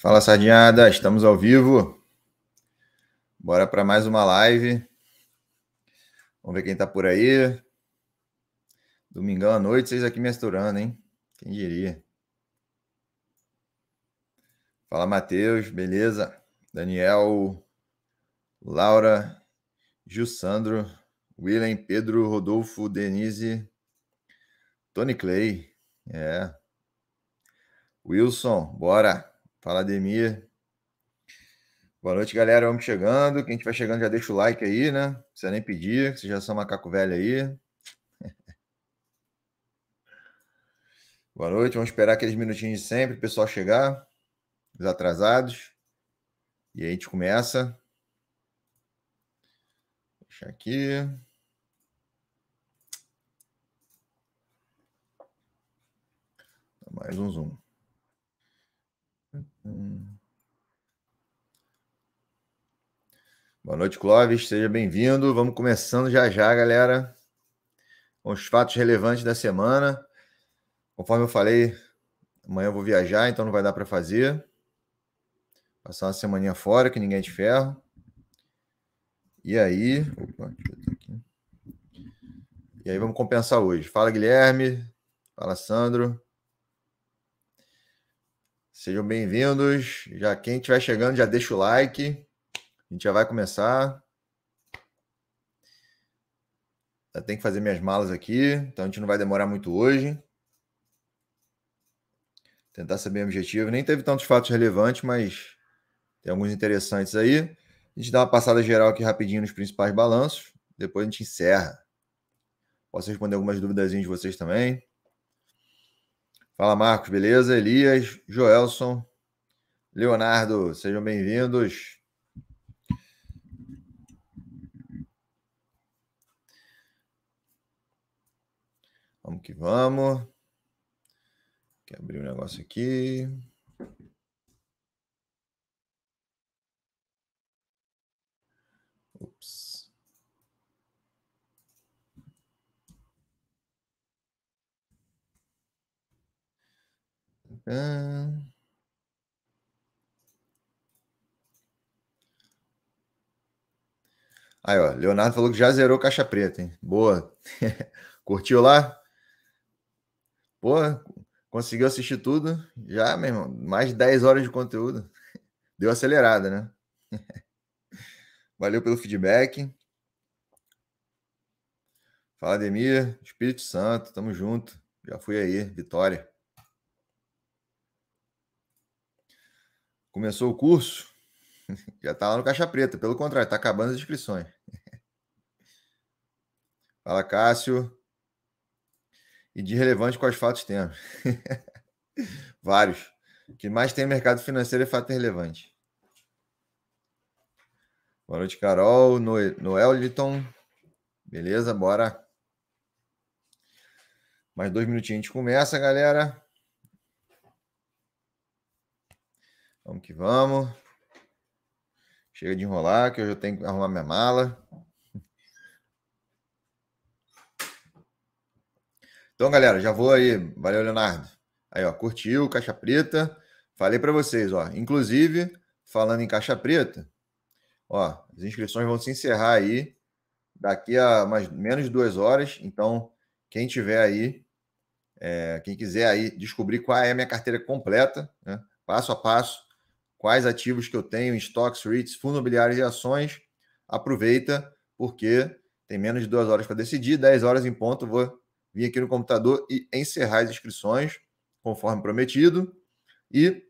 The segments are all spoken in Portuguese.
Fala Sardinhada, estamos ao vivo. Bora para mais uma live. Vamos ver quem está por aí. Domingão à noite, vocês aqui me misturando, hein? Quem diria? Fala Matheus, beleza? Daniel, Laura, Jussandro, William, Pedro, Rodolfo, Denise, Tony Clay. É. Wilson, bora. Fala, Ademir. Boa noite, galera. Vamos chegando. Quem estiver chegando já deixa o like aí, né? Não precisa nem pedir, vocês já é são macaco velho aí. Boa noite. Vamos esperar aqueles minutinhos de sempre, o pessoal chegar, os atrasados. E aí a gente começa. Deixa aqui. Mais um zoom. Hum. Boa noite, Clóvis. Seja bem-vindo. Vamos começando já já, galera, com os fatos relevantes da semana. Conforme eu falei, amanhã eu vou viajar, então não vai dar para fazer. Passar uma semaninha fora, que ninguém é de ferro. E aí... Opa, e aí vamos compensar hoje. Fala, Guilherme. Fala, Sandro. Sejam bem-vindos. Já quem estiver chegando, já deixa o like. A gente já vai começar. Já tenho que fazer minhas malas aqui, então a gente não vai demorar muito hoje. Tentar saber o objetivo. Nem teve tantos fatos relevantes, mas tem alguns interessantes aí. A gente dá uma passada geral aqui rapidinho nos principais balanços. Depois a gente encerra. Posso responder algumas dúvidas de vocês também. Fala, Marcos, beleza? Elias, Joelson, Leonardo, sejam bem-vindos. Vamos que vamos. Quer abrir um negócio aqui. Aí, ó, Leonardo falou que já zerou caixa preta, hein? Boa. Curtiu lá? Pô, conseguiu assistir tudo? Já, meu irmão, mais de 10 horas de conteúdo. Deu acelerada, né? Valeu pelo feedback. Fala, Ademir. Espírito Santo, tamo junto. Já fui aí, vitória. Começou o curso, já está lá no Caixa Preta, pelo contrário, está acabando as inscrições. Fala, Cássio. E de relevante quais fatos temos? Vários. O que mais tem mercado financeiro é fato relevante. Boa noite, Carol. Noel Liton. Beleza, bora. Mais dois minutinhos a gente começa, galera. Vamos que vamos. Chega de enrolar, que eu já tenho que arrumar minha mala. Então, galera, já vou aí. Valeu, Leonardo. Aí, ó, curtiu, caixa preta. Falei para vocês, ó. Inclusive, falando em caixa preta, ó, as inscrições vão se encerrar aí daqui a mais menos duas horas. Então, quem tiver aí, é, quem quiser aí descobrir qual é a minha carteira completa, né, passo a passo, quais ativos que eu tenho Estoques, stocks, REITs, fundos imobiliários e ações. Aproveita, porque tem menos de duas horas para decidir. Dez horas em ponto, vou vir aqui no computador e encerrar as inscrições, conforme prometido. E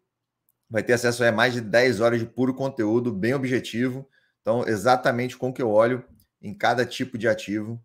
vai ter acesso a mais de 10 horas de puro conteúdo, bem objetivo. Então, exatamente com o que eu olho em cada tipo de ativo.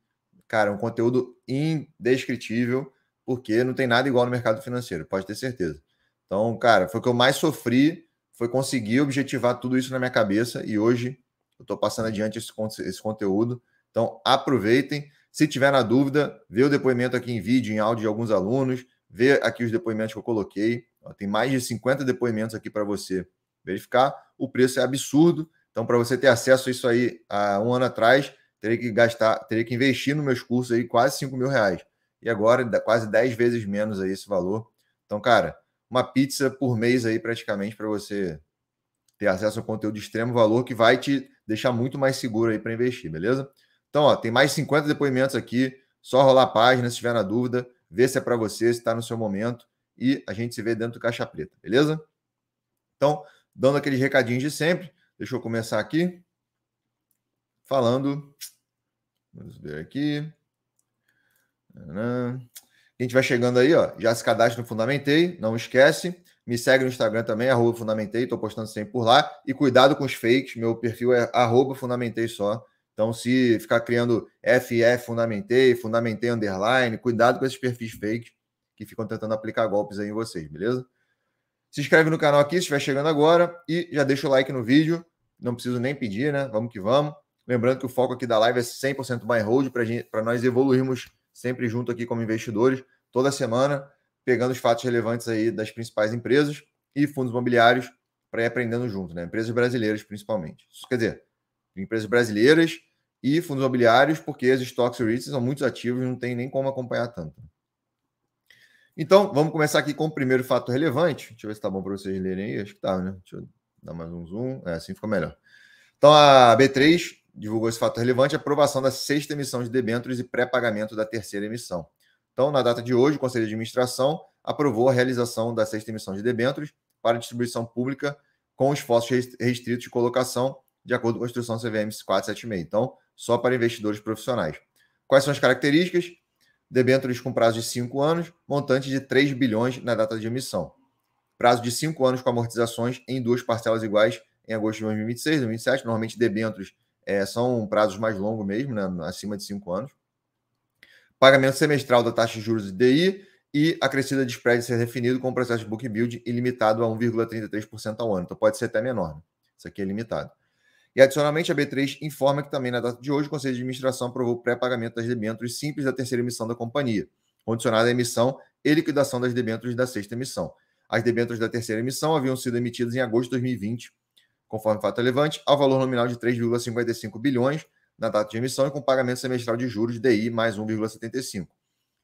Cara, é um conteúdo indescritível, porque não tem nada igual no mercado financeiro, pode ter certeza. Então, cara, foi o que eu mais sofri foi conseguir objetivar tudo isso na minha cabeça e hoje eu estou passando adiante esse, esse conteúdo. Então, aproveitem. Se tiver na dúvida, vê o depoimento aqui em vídeo, em áudio de alguns alunos, vê aqui os depoimentos que eu coloquei. Ó, tem mais de 50 depoimentos aqui para você verificar. O preço é absurdo. Então, para você ter acesso a isso aí há um ano atrás, teria que gastar, teria que investir nos meus cursos aí quase 5 mil reais. E agora, quase 10 vezes menos aí esse valor. Então, cara, uma pizza por mês aí praticamente para você ter acesso a um conteúdo de extremo valor que vai te deixar muito mais seguro aí para investir, beleza? Então, ó, tem mais 50 depoimentos aqui, só rolar a página se tiver na dúvida, ver se é para você, se está no seu momento e a gente se vê dentro do Caixa Preta, beleza? Então, dando aqueles recadinhos de sempre, deixa eu começar aqui falando. Vamos ver aqui. A gente vai chegando aí, ó. Já se cadastra no Fundamentei, não esquece. Me segue no Instagram também, arroba Fundamentei, estou postando sempre por lá. E cuidado com os fakes, meu perfil é arroba Fundamentei só. Então, se ficar criando FF Fundamentei, Fundamentei Underline, cuidado com esses perfis fakes que ficam tentando aplicar golpes aí em vocês, beleza? Se inscreve no canal aqui se estiver chegando agora e já deixa o like no vídeo. Não preciso nem pedir, né? Vamos que vamos. Lembrando que o foco aqui da live é 100% buy and hold para nós evoluirmos sempre junto aqui como investidores, toda semana, pegando os fatos relevantes aí das principais empresas e fundos imobiliários para ir aprendendo junto, né? Empresas brasileiras, principalmente. Isso quer dizer, empresas brasileiras e fundos imobiliários, porque os stocks e REITs são muito ativos e não tem nem como acompanhar tanto. Então, vamos começar aqui com o primeiro fato relevante. Deixa eu ver se tá bom para vocês lerem aí. Acho que tá, né? Deixa eu dar mais um zoom. É, assim ficou melhor. Então, a B3 divulgou esse fato relevante, a aprovação da sexta emissão de debêntures e pré-pagamento da terceira emissão. Então, na data de hoje, o Conselho de Administração aprovou a realização da sexta emissão de debêntures para distribuição pública com esforços restritos de colocação, de acordo com a instrução CVM 476. Então, só para investidores profissionais. Quais são as características? Debêntures com prazo de 5 anos, montante de 3 bilhões na data de emissão. Prazo de 5 anos com amortizações em duas parcelas iguais em agosto de 2026, 2027. Normalmente, debêntures é, são prazos mais longos mesmo, né, acima de cinco anos. Pagamento semestral da taxa de juros de DI e a crescida de spread ser definido com o processo de book build ilimitado a 1,33% ao ano. Então pode ser até menor. Né? Isso aqui é limitado. E adicionalmente, a B3 informa que também na data de hoje o Conselho de Administração aprovou o pré-pagamento das debêntures simples da terceira emissão da companhia, condicionada à emissão e liquidação das debêntures da sexta emissão. As debêntures da terceira emissão haviam sido emitidas em agosto de 2020 conforme fato relevante, ao valor nominal de 3,55 bilhões na data de emissão e com pagamento semestral de juros DI mais 1,75.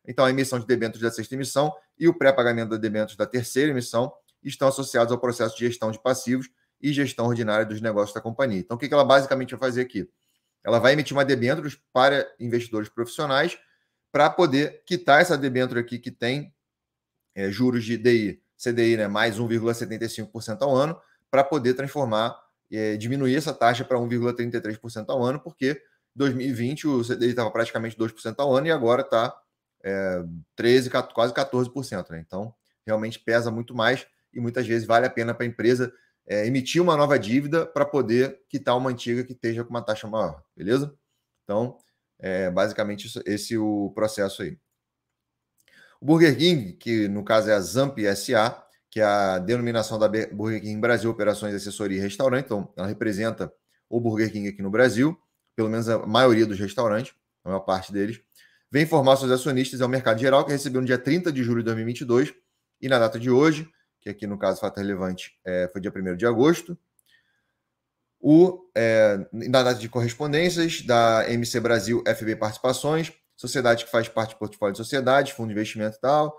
Então, a emissão de debêntures da sexta emissão e o pré-pagamento de debêntures da terceira emissão estão associados ao processo de gestão de passivos e gestão ordinária dos negócios da companhia. Então, o que ela basicamente vai fazer aqui? Ela vai emitir uma debêntures para investidores profissionais para poder quitar essa debênture aqui que tem é, juros de DI, CDI, né, mais 1,75% ao ano, para poder transformar, é, diminuir essa taxa para 1,33% ao ano, porque 2020 o CDI estava praticamente 2% ao ano e agora está é, 13, quase 14%. Né? Então, realmente pesa muito mais e muitas vezes vale a pena para a empresa é, emitir uma nova dívida para poder quitar uma antiga que esteja com uma taxa maior, beleza? Então, é basicamente isso, esse é o processo aí. O Burger King, que no caso é a Zamp SA, que é a denominação da Burger King Brasil Operações Assessoria e Restaurante. Então, ela representa o Burger King aqui no Brasil, pelo menos a maioria dos restaurantes, a maior parte deles. Vem informar seus acionistas ao é mercado geral, que recebeu no dia 30 de julho de 2022 e na data de hoje, que aqui no caso fato relevante é, foi dia 1 de agosto, o, é, na data de correspondências da MC Brasil FB Participações, sociedade que faz parte do portfólio de sociedades, fundo de investimento e tal,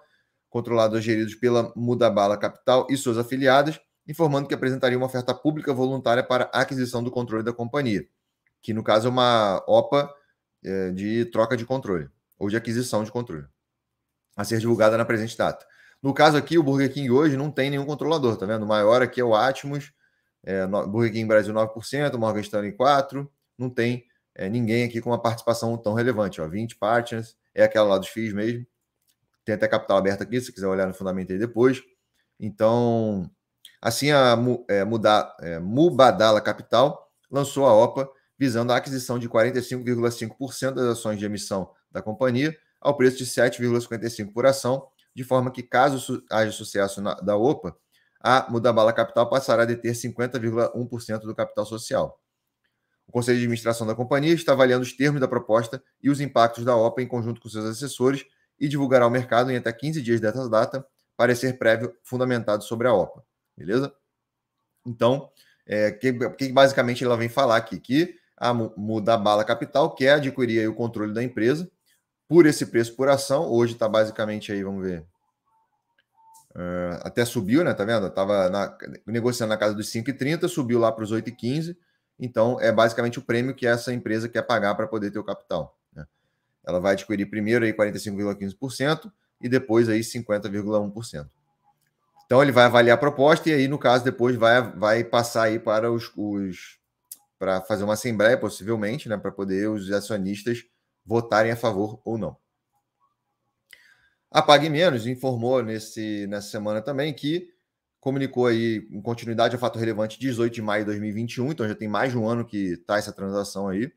controlados e geridos pela Mudabala Capital e suas afiliadas, informando que apresentaria uma oferta pública voluntária para aquisição do controle da companhia, que no caso é uma OPA é, de troca de controle, ou de aquisição de controle, a ser divulgada na presente data. No caso aqui, o Burger King hoje não tem nenhum controlador, tá vendo? O maior aqui é o Atmos, é, Burger King Brasil 9%, Morgan Stanley 4%, não tem é, ninguém aqui com uma participação tão relevante, ó, 20 partners, é aquela lá dos FIIs mesmo, tem até capital aberto aqui, se quiser olhar no fundamento aí depois. Então, assim a é, mudar, é, Mubadala Capital lançou a OPA visando a aquisição de 45,5% das ações de emissão da companhia ao preço de 7,55 por ação, de forma que, caso haja sucesso na, da OPA, a Mudabala Capital passará a deter 50,1% do capital social. O Conselho de Administração da companhia está avaliando os termos da proposta e os impactos da OPA em conjunto com seus assessores e divulgará ao mercado em até 15 dias dessa data parecer prévio fundamentado sobre a OPA. Beleza? Então, é, que, que basicamente ela vem falar aqui que a bala Capital quer adquirir o controle da empresa por esse preço por ação. Hoje está basicamente aí, vamos ver. Uh, até subiu, né? Tá vendo? Tava na, negociando na casa dos 5,30, subiu lá para os 8,15. Então, é basicamente o prêmio que essa empresa quer pagar para poder ter o capital. Ela vai adquirir primeiro aí 45,15% e depois aí 50,1%. Então ele vai avaliar a proposta e aí no caso depois vai, vai passar aí para os, os para fazer uma assembleia possivelmente, né, para poder os acionistas votarem a favor ou não. A Pague Menos informou nesse, nessa semana também que comunicou aí em continuidade a fato relevante 18 de maio de 2021, então já tem mais de um ano que está essa transação aí.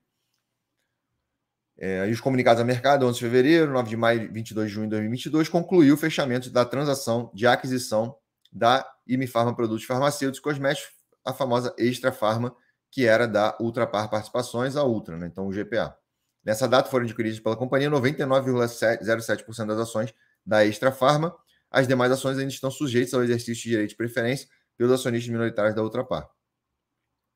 É, os comunicados a mercado, 11 de fevereiro, 9 de maio, 22 de junho de 2022, concluiu o fechamento da transação de aquisição da Imifarma Produtos Farmacêuticos Cosméticos, a famosa Extra Farma, que era da Ultrapar Participações, a Ultra, né? então o GPA. Nessa data foram adquiridas pela companhia 99,07% das ações da Extra Farma. As demais ações ainda estão sujeitas ao exercício de direito de preferência pelos acionistas minoritários da Ultrapar.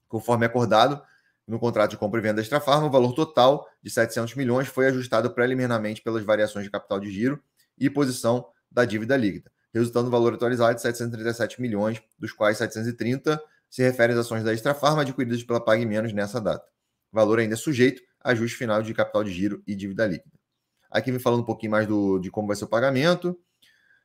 Conforme acordado, no contrato de compra e venda da Extrafarma, o valor total de 700 milhões foi ajustado preliminarmente pelas variações de capital de giro e posição da dívida líquida, resultando no valor atualizado de 737 milhões, dos quais 730 se referem às ações da Extrafarma adquiridas pela Pague Menos nessa data. valor ainda é sujeito a ajuste final de capital de giro e dívida líquida. Aqui vem falando um pouquinho mais do, de como vai ser o pagamento,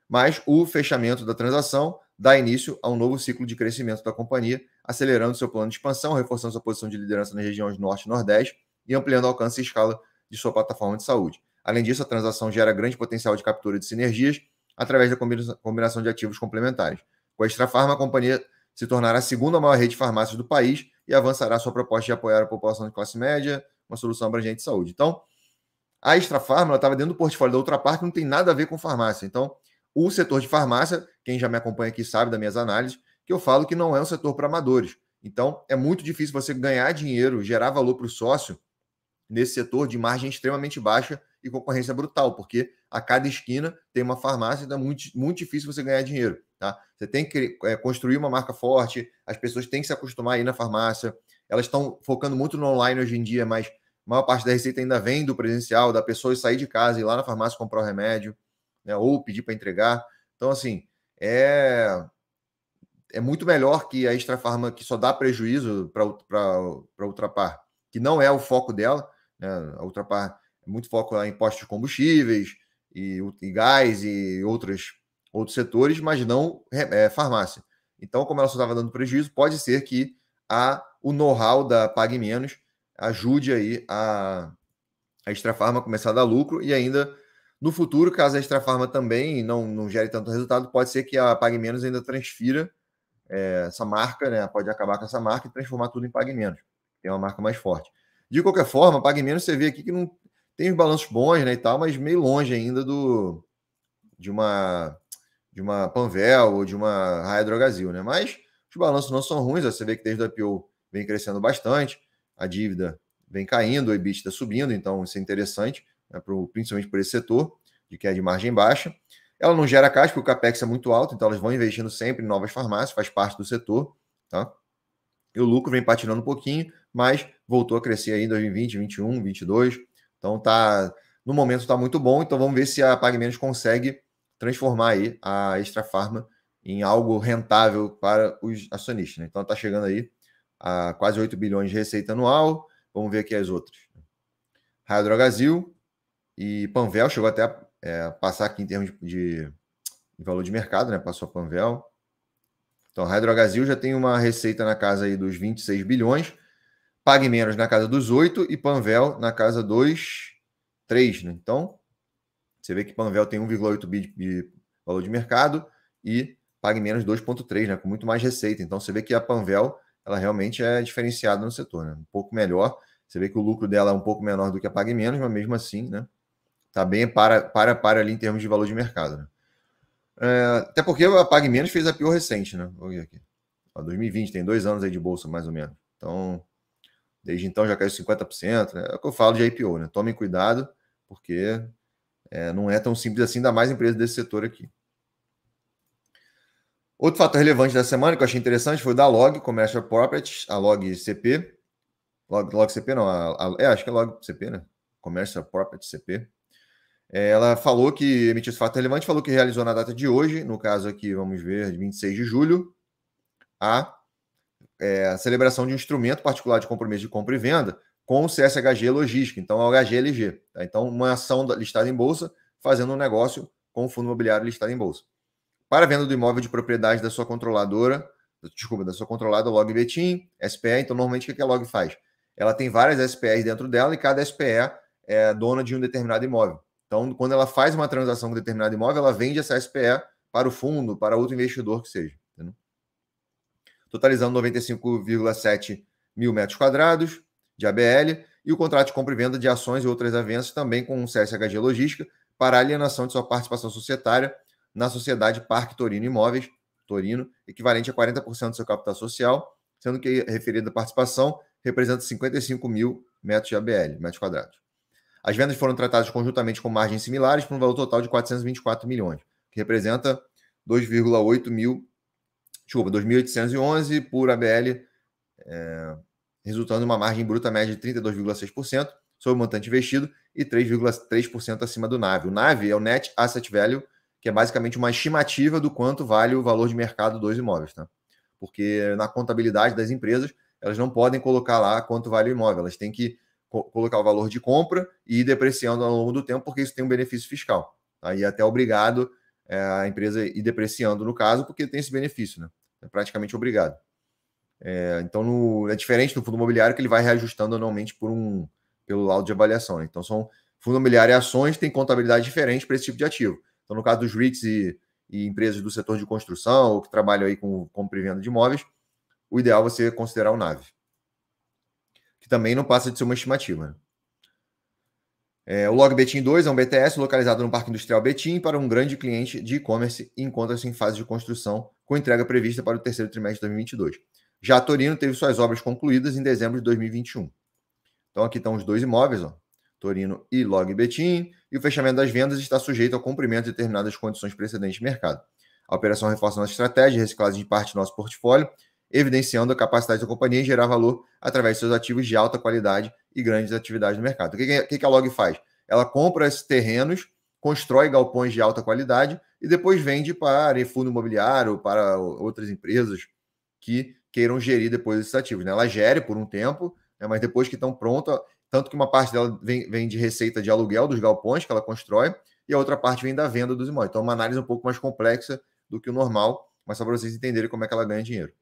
mas o fechamento da transação dá início a um novo ciclo de crescimento da companhia, acelerando seu plano de expansão, reforçando sua posição de liderança nas regiões Norte e Nordeste e ampliando o alcance e escala de sua plataforma de saúde. Além disso, a transação gera grande potencial de captura de sinergias através da combinação de ativos complementares. Com a Extrafarma, a companhia se tornará a segunda maior rede de farmácias do país e avançará sua proposta de apoiar a população de classe média, uma solução abrangente de saúde. Então, a Extrafarma estava dentro do portfólio da outra que não tem nada a ver com farmácia. Então, o setor de farmácia, quem já me acompanha aqui sabe das minhas análises, que eu falo que não é um setor para amadores. Então, é muito difícil você ganhar dinheiro, gerar valor para o sócio nesse setor de margem extremamente baixa e concorrência brutal, porque a cada esquina tem uma farmácia, então é muito, muito difícil você ganhar dinheiro. Tá? Você tem que é, construir uma marca forte, as pessoas têm que se acostumar a ir na farmácia. Elas estão focando muito no online hoje em dia, mas a maior parte da receita ainda vem do presencial, da pessoa sair de casa e ir lá na farmácia comprar o remédio, né? ou pedir para entregar. Então, assim, é é muito melhor que a Extra Farma, que só dá prejuízo para Ultrapar, que não é o foco dela. Né? A Ultrapar é muito foco em impostos de combustíveis e, e gás e outros outros setores, mas não é, farmácia. Então, como ela só estava dando prejuízo, pode ser que a, o know-how da Pague Menos ajude aí a, a Extra Farma começar a dar lucro e ainda no futuro, caso a Extra Farma também não, não gere tanto resultado, pode ser que a Pague Menos ainda transfira é, essa marca, né, pode acabar com essa marca e transformar tudo em PagMenos. Menos. Tem uma marca mais forte. De qualquer forma, PagMenos você vê aqui que não tem os balanços bons né, e tal, mas meio longe ainda do de uma de uma Panvel ou de uma Raia Drogazil, né? Mas os balanços não são ruins, você vê que desde o IPO vem crescendo bastante, a dívida vem caindo, o EBITDA subindo, então isso é interessante, né, pro, principalmente por esse setor, de que é de margem baixa. Ela não gera caixa, porque o capex é muito alto, então elas vão investindo sempre em novas farmácias, faz parte do setor, tá? E o lucro vem patinando um pouquinho, mas voltou a crescer aí em 2020, 21, 22. Então tá, no momento está muito bom, então vamos ver se a PagMenos consegue transformar aí a Extra Farma em algo rentável para os acionistas. Né? Então está chegando aí a quase 8 bilhões de receita anual. Vamos ver aqui as outras. Raio Drogazil e Panvel chegou até a é, passar aqui em termos de, de, de, valor de mercado, né? Passou a Panvel. Então, a Hidrogazil já tem uma receita na casa aí dos 26 bilhões, Pague Menos na casa dos 8 e Panvel na casa dos 3, né? Então, você vê que Panvel tem 1,8 bi de valor de mercado e Pague Menos 2,3, né? Com muito mais receita. Então, você vê que a Panvel, ela realmente é diferenciada no setor, né? Um pouco melhor. Você vê que o lucro dela é um pouco menor do que a Pague Menos, mas mesmo assim, né? Tá bem para, para, para ali em termos de valor de mercado. Né? É, até porque a Pague Menos fez a pior recente, né? Vou ver aqui. Ó, 2020, tem dois anos aí de bolsa, mais ou menos. Então, desde então já caiu 50%. Né? É o que eu falo de IPO, né? Tomem cuidado, porque é, não é tão simples assim, ainda mais empresas desse setor aqui. Outro fator relevante da semana que eu achei interessante foi o da Log Commercial Properties, a Log CP. Log, Log CP não, a, a, é, acho que é Log CP, né? Commercial Properties CP. É, ela falou que emitiu esse fato relevante, falou que realizou na data de hoje, no caso aqui, vamos ver, 26 de julho, a, é, a celebração de um instrumento particular de compromisso de compra e venda com o CSHG Logística, então a é HGLG. Tá? Então, uma ação listada em bolsa, fazendo um negócio com o fundo imobiliário listado em bolsa. Para a venda do imóvel de propriedade da sua controladora, desculpa, da sua controlada Log Betim, SPE, então normalmente o que a Log faz? Ela tem várias SPEs dentro dela e cada SPE é dona de um determinado imóvel. Então, quando ela faz uma transação com determinado imóvel, ela vende essa SPE para o fundo, para outro investidor que seja. Entendeu? Totalizando 95,7 mil metros quadrados de ABL e o contrato de compra e venda de ações e outras avanças também com o CSHG Logística para alienação de sua participação societária na sociedade Parque Torino Imóveis, Torino, equivalente a 40% do seu capital social, sendo que a referida participação representa 55 mil metros de ABL, metros quadrados. As vendas foram tratadas conjuntamente com margens similares para um valor total de 424 milhões, que representa 2,8 mil, desculpa, 2.811 por ABL, é, resultando em uma margem bruta média de 32,6% sobre o montante investido e 3,3% acima do NAV. O NAV é o Net Asset Value, que é basicamente uma estimativa do quanto vale o valor de mercado dos imóveis, tá? Porque na contabilidade das empresas, elas não podem colocar lá quanto vale o imóvel, elas têm que colocar o valor de compra e ir depreciando ao longo do tempo, porque isso tem um benefício fiscal. Aí tá? é até obrigado é, a empresa ir depreciando, no caso, porque tem esse benefício, né? É praticamente obrigado. É, então, no, é diferente do fundo imobiliário que ele vai reajustando anualmente por um, pelo laudo de avaliação. Né? Então, são fundo imobiliário e ações têm contabilidade diferente para esse tipo de ativo. Então, no caso dos REITs e, e empresas do setor de construção ou que trabalham aí com compra e venda de imóveis, o ideal é você considerar o NAVE que também não passa de ser uma estimativa. É, o Log Betim 2 é um BTS localizado no Parque Industrial Betim para um grande cliente de e-commerce e encontra-se em fase de construção, com entrega prevista para o terceiro trimestre de 2022. Já a Torino teve suas obras concluídas em dezembro de 2021. Então aqui estão os dois imóveis, ó, Torino e Log Betim, e o fechamento das vendas está sujeito ao cumprimento de determinadas condições precedentes de mercado. A operação reforça nossa estratégia de reciclagem de parte do nosso portfólio evidenciando a capacidade da companhia em gerar valor através de seus ativos de alta qualidade e grandes atividades no mercado. O que, que a Log faz? Ela compra esses terrenos, constrói galpões de alta qualidade e depois vende para fundo imobiliário, para outras empresas que queiram gerir depois esses ativos. Né? Ela gere por um tempo, né? mas depois que estão prontos, tanto que uma parte dela vem, vem de receita de aluguel dos galpões que ela constrói e a outra parte vem da venda dos imóveis. Então, é uma análise um pouco mais complexa do que o normal, mas só para vocês entenderem como é que ela ganha dinheiro.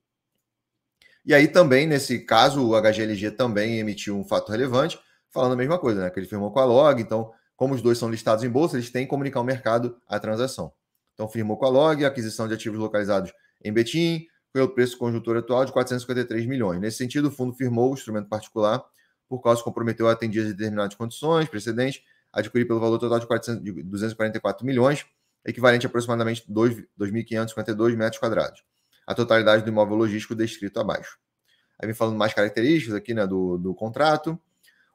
E aí também, nesse caso, o HGLG também emitiu um fato relevante, falando a mesma coisa, né? Que ele firmou com a Log, então, como os dois são listados em bolsa, eles têm que comunicar ao mercado a transação. Então, firmou com a Log, aquisição de ativos localizados em Betim, pelo preço conjuntura atual de 453 milhões. Nesse sentido, o fundo firmou o instrumento particular por causa que comprometeu a atender determinadas condições precedentes, adquirir pelo valor total de, 400, de 244 milhões, equivalente a aproximadamente 2.552 metros quadrados a totalidade do imóvel logístico descrito abaixo. Aí vem falando mais características aqui né, do, do contrato.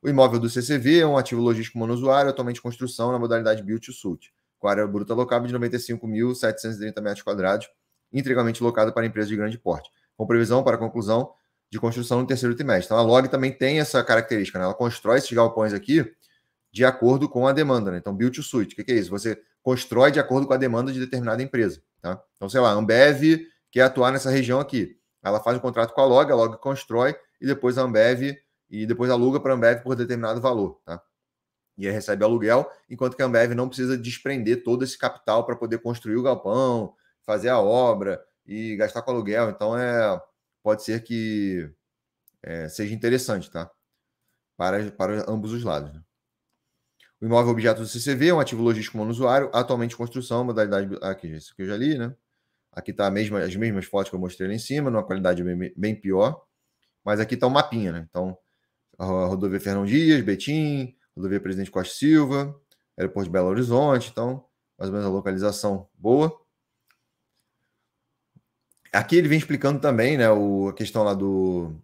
O imóvel do CCV é um ativo logístico monousuário, atualmente construção na modalidade Build to Suit, com área bruta locável de 95.730 metros quadrados, integralmente locado para empresas de grande porte, com previsão para conclusão de construção no terceiro trimestre. Então a Log também tem essa característica, né? ela constrói esses galpões aqui de acordo com a demanda. Né? Então, Build to Suit, o que, é isso? Você constrói de acordo com a demanda de determinada empresa. Tá? Então, sei lá, Ambev quer é atuar nessa região aqui. Ela faz um contrato com a Log, a Log constrói e depois a Ambev e depois aluga para a Ambev por determinado valor, tá? E aí recebe aluguel, enquanto que a Ambev não precisa desprender todo esse capital para poder construir o galpão, fazer a obra e gastar com aluguel. Então é pode ser que é, seja interessante, tá? Para, para ambos os lados. Né? O imóvel objeto do CCV é um ativo logístico usuário, atualmente em construção, modalidade. Aqui, ah, isso que eu já li, né? Aqui tá mesma, as mesmas fotos que eu mostrei lá em cima, numa qualidade bem, bem pior. Mas aqui está o um mapinha, né? Então, a rodovia Fernão Dias, Betim, rodovia Presidente Costa Silva, aeroporto de Belo Horizonte, então, mais ou menos a localização boa. Aqui ele vem explicando também, né, o, a questão lá do...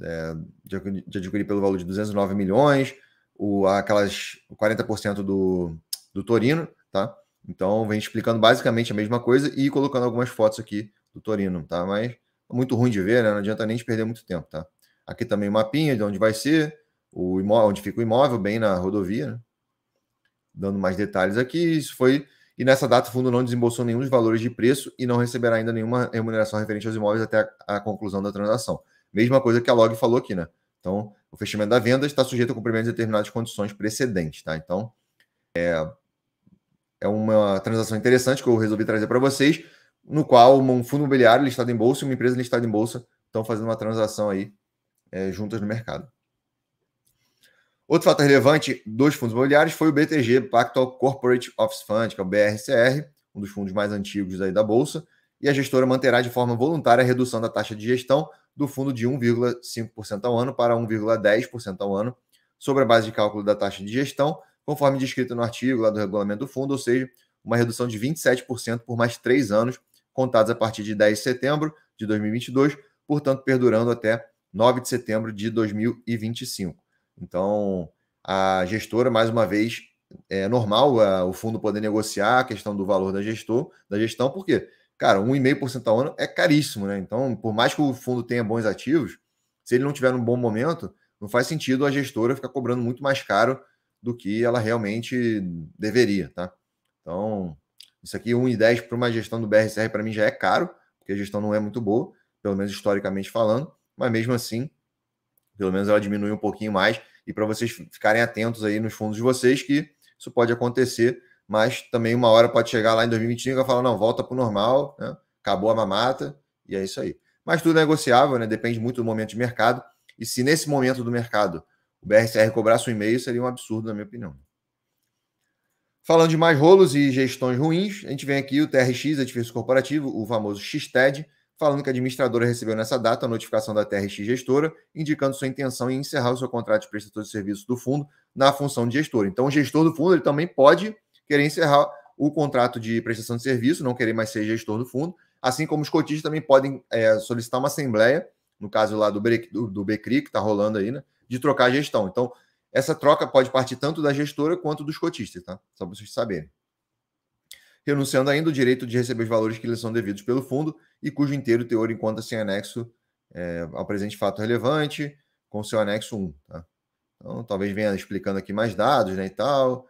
É, de adquirir pelo valor de 209 milhões, o, aquelas 40% do, do Torino, tá? Então, vem explicando basicamente a mesma coisa e colocando algumas fotos aqui do Torino, tá? Mas é muito ruim de ver, né? Não adianta nem de perder muito tempo, tá? Aqui também o mapinha de onde vai ser, o imóvel, onde fica o imóvel, bem na rodovia, né? Dando mais detalhes aqui, isso foi. E nessa data o fundo não desembolsou nenhum dos valores de preço e não receberá ainda nenhuma remuneração referente aos imóveis até a, a conclusão da transação. Mesma coisa que a Log falou aqui, né? Então, o fechamento da venda está sujeito a cumprimento de determinadas condições precedentes, tá? Então, é, é uma transação interessante que eu resolvi trazer para vocês, no qual um fundo imobiliário listado em bolsa e uma empresa listada em bolsa estão fazendo uma transação aí é, juntas no mercado. Outro fato relevante dos fundos imobiliários foi o BTG Pacto Corporate Office Fund, que é o BRCR, um dos fundos mais antigos aí da bolsa, e a gestora manterá de forma voluntária a redução da taxa de gestão do fundo de 1,5% ao ano para 1,10% ao ano, sobre a base de cálculo da taxa de gestão, conforme descrito no artigo lá do regulamento do fundo, ou seja, uma redução de 27% por mais três anos, contados a partir de 10 de setembro de 2022, portanto, perdurando até 9 de setembro de 2025. Então, a gestora, mais uma vez, é normal a, o fundo poder negociar a questão do valor da, gestor, da gestão, porque, cara, 1,5% ao ano é caríssimo, né? Então, por mais que o fundo tenha bons ativos, se ele não tiver num bom momento, não faz sentido a gestora ficar cobrando muito mais caro do que ela realmente deveria, tá? Então, isso aqui 1,10 para uma gestão do BRCR para mim já é caro, porque a gestão não é muito boa, pelo menos historicamente falando, mas mesmo assim, pelo menos ela diminui um pouquinho mais e para vocês ficarem atentos aí nos fundos de vocês que isso pode acontecer, mas também uma hora pode chegar lá em 2025 e falar, não, volta para o normal, né? acabou a mamata e é isso aí. Mas tudo é negociável, né? depende muito do momento de mercado e se nesse momento do mercado o BRCR cobrasse um e-mail seria um absurdo, na minha opinião. Falando de mais rolos e gestões ruins, a gente vem aqui o TRX, Edifício Corporativo, o famoso XTED, falando que a administradora recebeu nessa data a notificação da TRX Gestora, indicando sua intenção em encerrar o seu contrato de prestador de serviço do fundo na função de gestor. Então, o gestor do fundo ele também pode querer encerrar o contrato de prestação de serviço, não querer mais ser gestor do fundo, assim como os cotistas também podem é, solicitar uma assembleia, no caso lá do, do, do que está rolando aí, né? de trocar a gestão. Então, essa troca pode partir tanto da gestora quanto dos cotistas, tá? Só para vocês saberem. Renunciando ainda o direito de receber os valores que lhes são devidos pelo fundo e cujo inteiro teor encontra-se em anexo é, ao presente fato relevante, com seu anexo 1. Tá? Então, talvez venha explicando aqui mais dados né, e tal.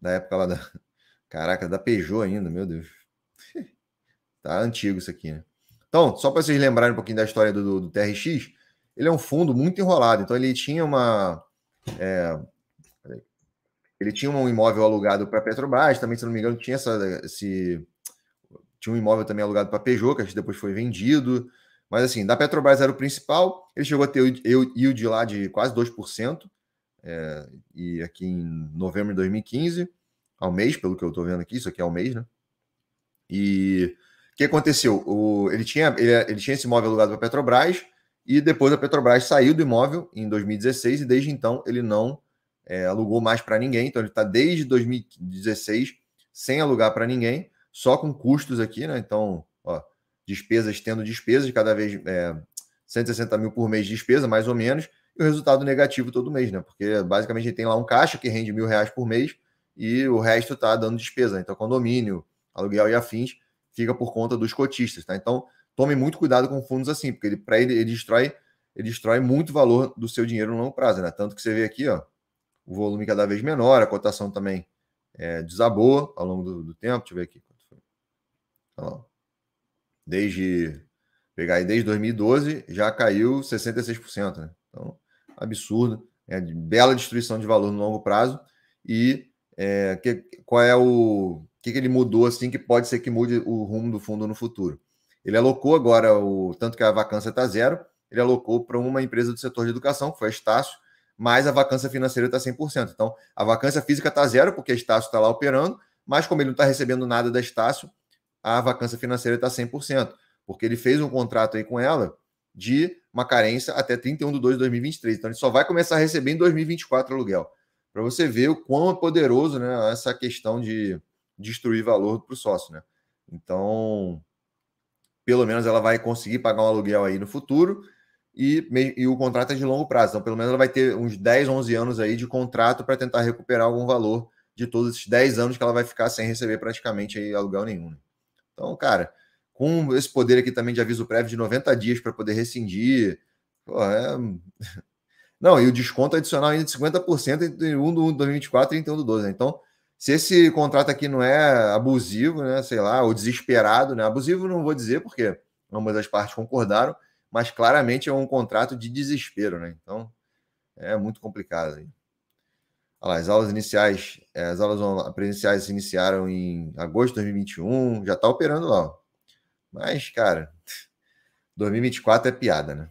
Da época lá da. Caraca, da Peugeot ainda, meu Deus. Tá antigo isso aqui, né? Então, só para vocês lembrarem um pouquinho da história do, do TRX, ele é um fundo muito enrolado. Então ele tinha uma. É, ele tinha um imóvel alugado para Petrobras, também, se não me engano, tinha essa, esse. Tinha um imóvel também alugado para Peugeot, que depois foi vendido. Mas assim, da Petrobras era o principal, ele chegou a ter o de lá de quase 2%, é, e aqui em novembro de 2015, ao mês, pelo que eu estou vendo aqui, isso aqui é ao mês, né? E o que aconteceu? O, ele, tinha, ele, ele tinha esse imóvel alugado para Petrobras, e depois a Petrobras saiu do imóvel em 2016 e desde então ele não é, alugou mais para ninguém. Então ele está desde 2016 sem alugar para ninguém, só com custos aqui, né? Então, ó, despesas tendo despesas, cada vez é, 160 mil por mês de despesa, mais ou menos, e o resultado negativo todo mês, né? Porque basicamente tem lá um caixa que rende mil reais por mês e o resto está dando despesa. Então, condomínio, aluguel e afins fica por conta dos cotistas, tá? Então, tome muito cuidado com fundos assim, porque ele, ele, ele, destrói, ele destrói muito valor do seu dinheiro no longo prazo, né? Tanto que você vê aqui, ó, o volume cada vez menor, a cotação também é, desabou ao longo do, do, tempo. Deixa eu ver aqui Ó, desde pegar aí desde 2012 já caiu 66%, né? Então, absurdo, é bela destruição de valor no longo prazo e é, que, qual é o que, que ele mudou assim que pode ser que mude o rumo do fundo no futuro? Ele alocou agora, o tanto que a vacância está zero, ele alocou para uma empresa do setor de educação, que foi a Estácio, mas a vacância financeira está 100%. Então, a vacância física está zero, porque a Estácio está lá operando, mas como ele não está recebendo nada da Estácio, a vacância financeira está 100%, porque ele fez um contrato aí com ela de uma carência até 31 de 2 de 2023. Então, ele só vai começar a receber em 2024 aluguel. Para você ver o quão é poderoso né, essa questão de destruir valor para o sócio. Né? Então, pelo menos ela vai conseguir pagar um aluguel aí no futuro e, e o contrato é de longo prazo. Então, pelo menos ela vai ter uns 10, 11 anos aí de contrato para tentar recuperar algum valor de todos esses 10 anos que ela vai ficar sem receber praticamente aí aluguel nenhum. Né? Então, cara, com esse poder aqui também de aviso prévio de 90 dias para poder rescindir, pô, é... Não, e o desconto adicional ainda de 50% entre 1 do 1 de 2024 e 31 do 12. Né? Então, se esse contrato aqui não é abusivo, né, sei lá, ou desesperado, né, abusivo não vou dizer porque ambas as partes concordaram, mas claramente é um contrato de desespero, né, então é muito complicado. Olha lá, as aulas iniciais, é, as aulas presenciais se iniciaram em agosto de 2021, já está operando lá, ó. mas, cara, 2024 é piada, né.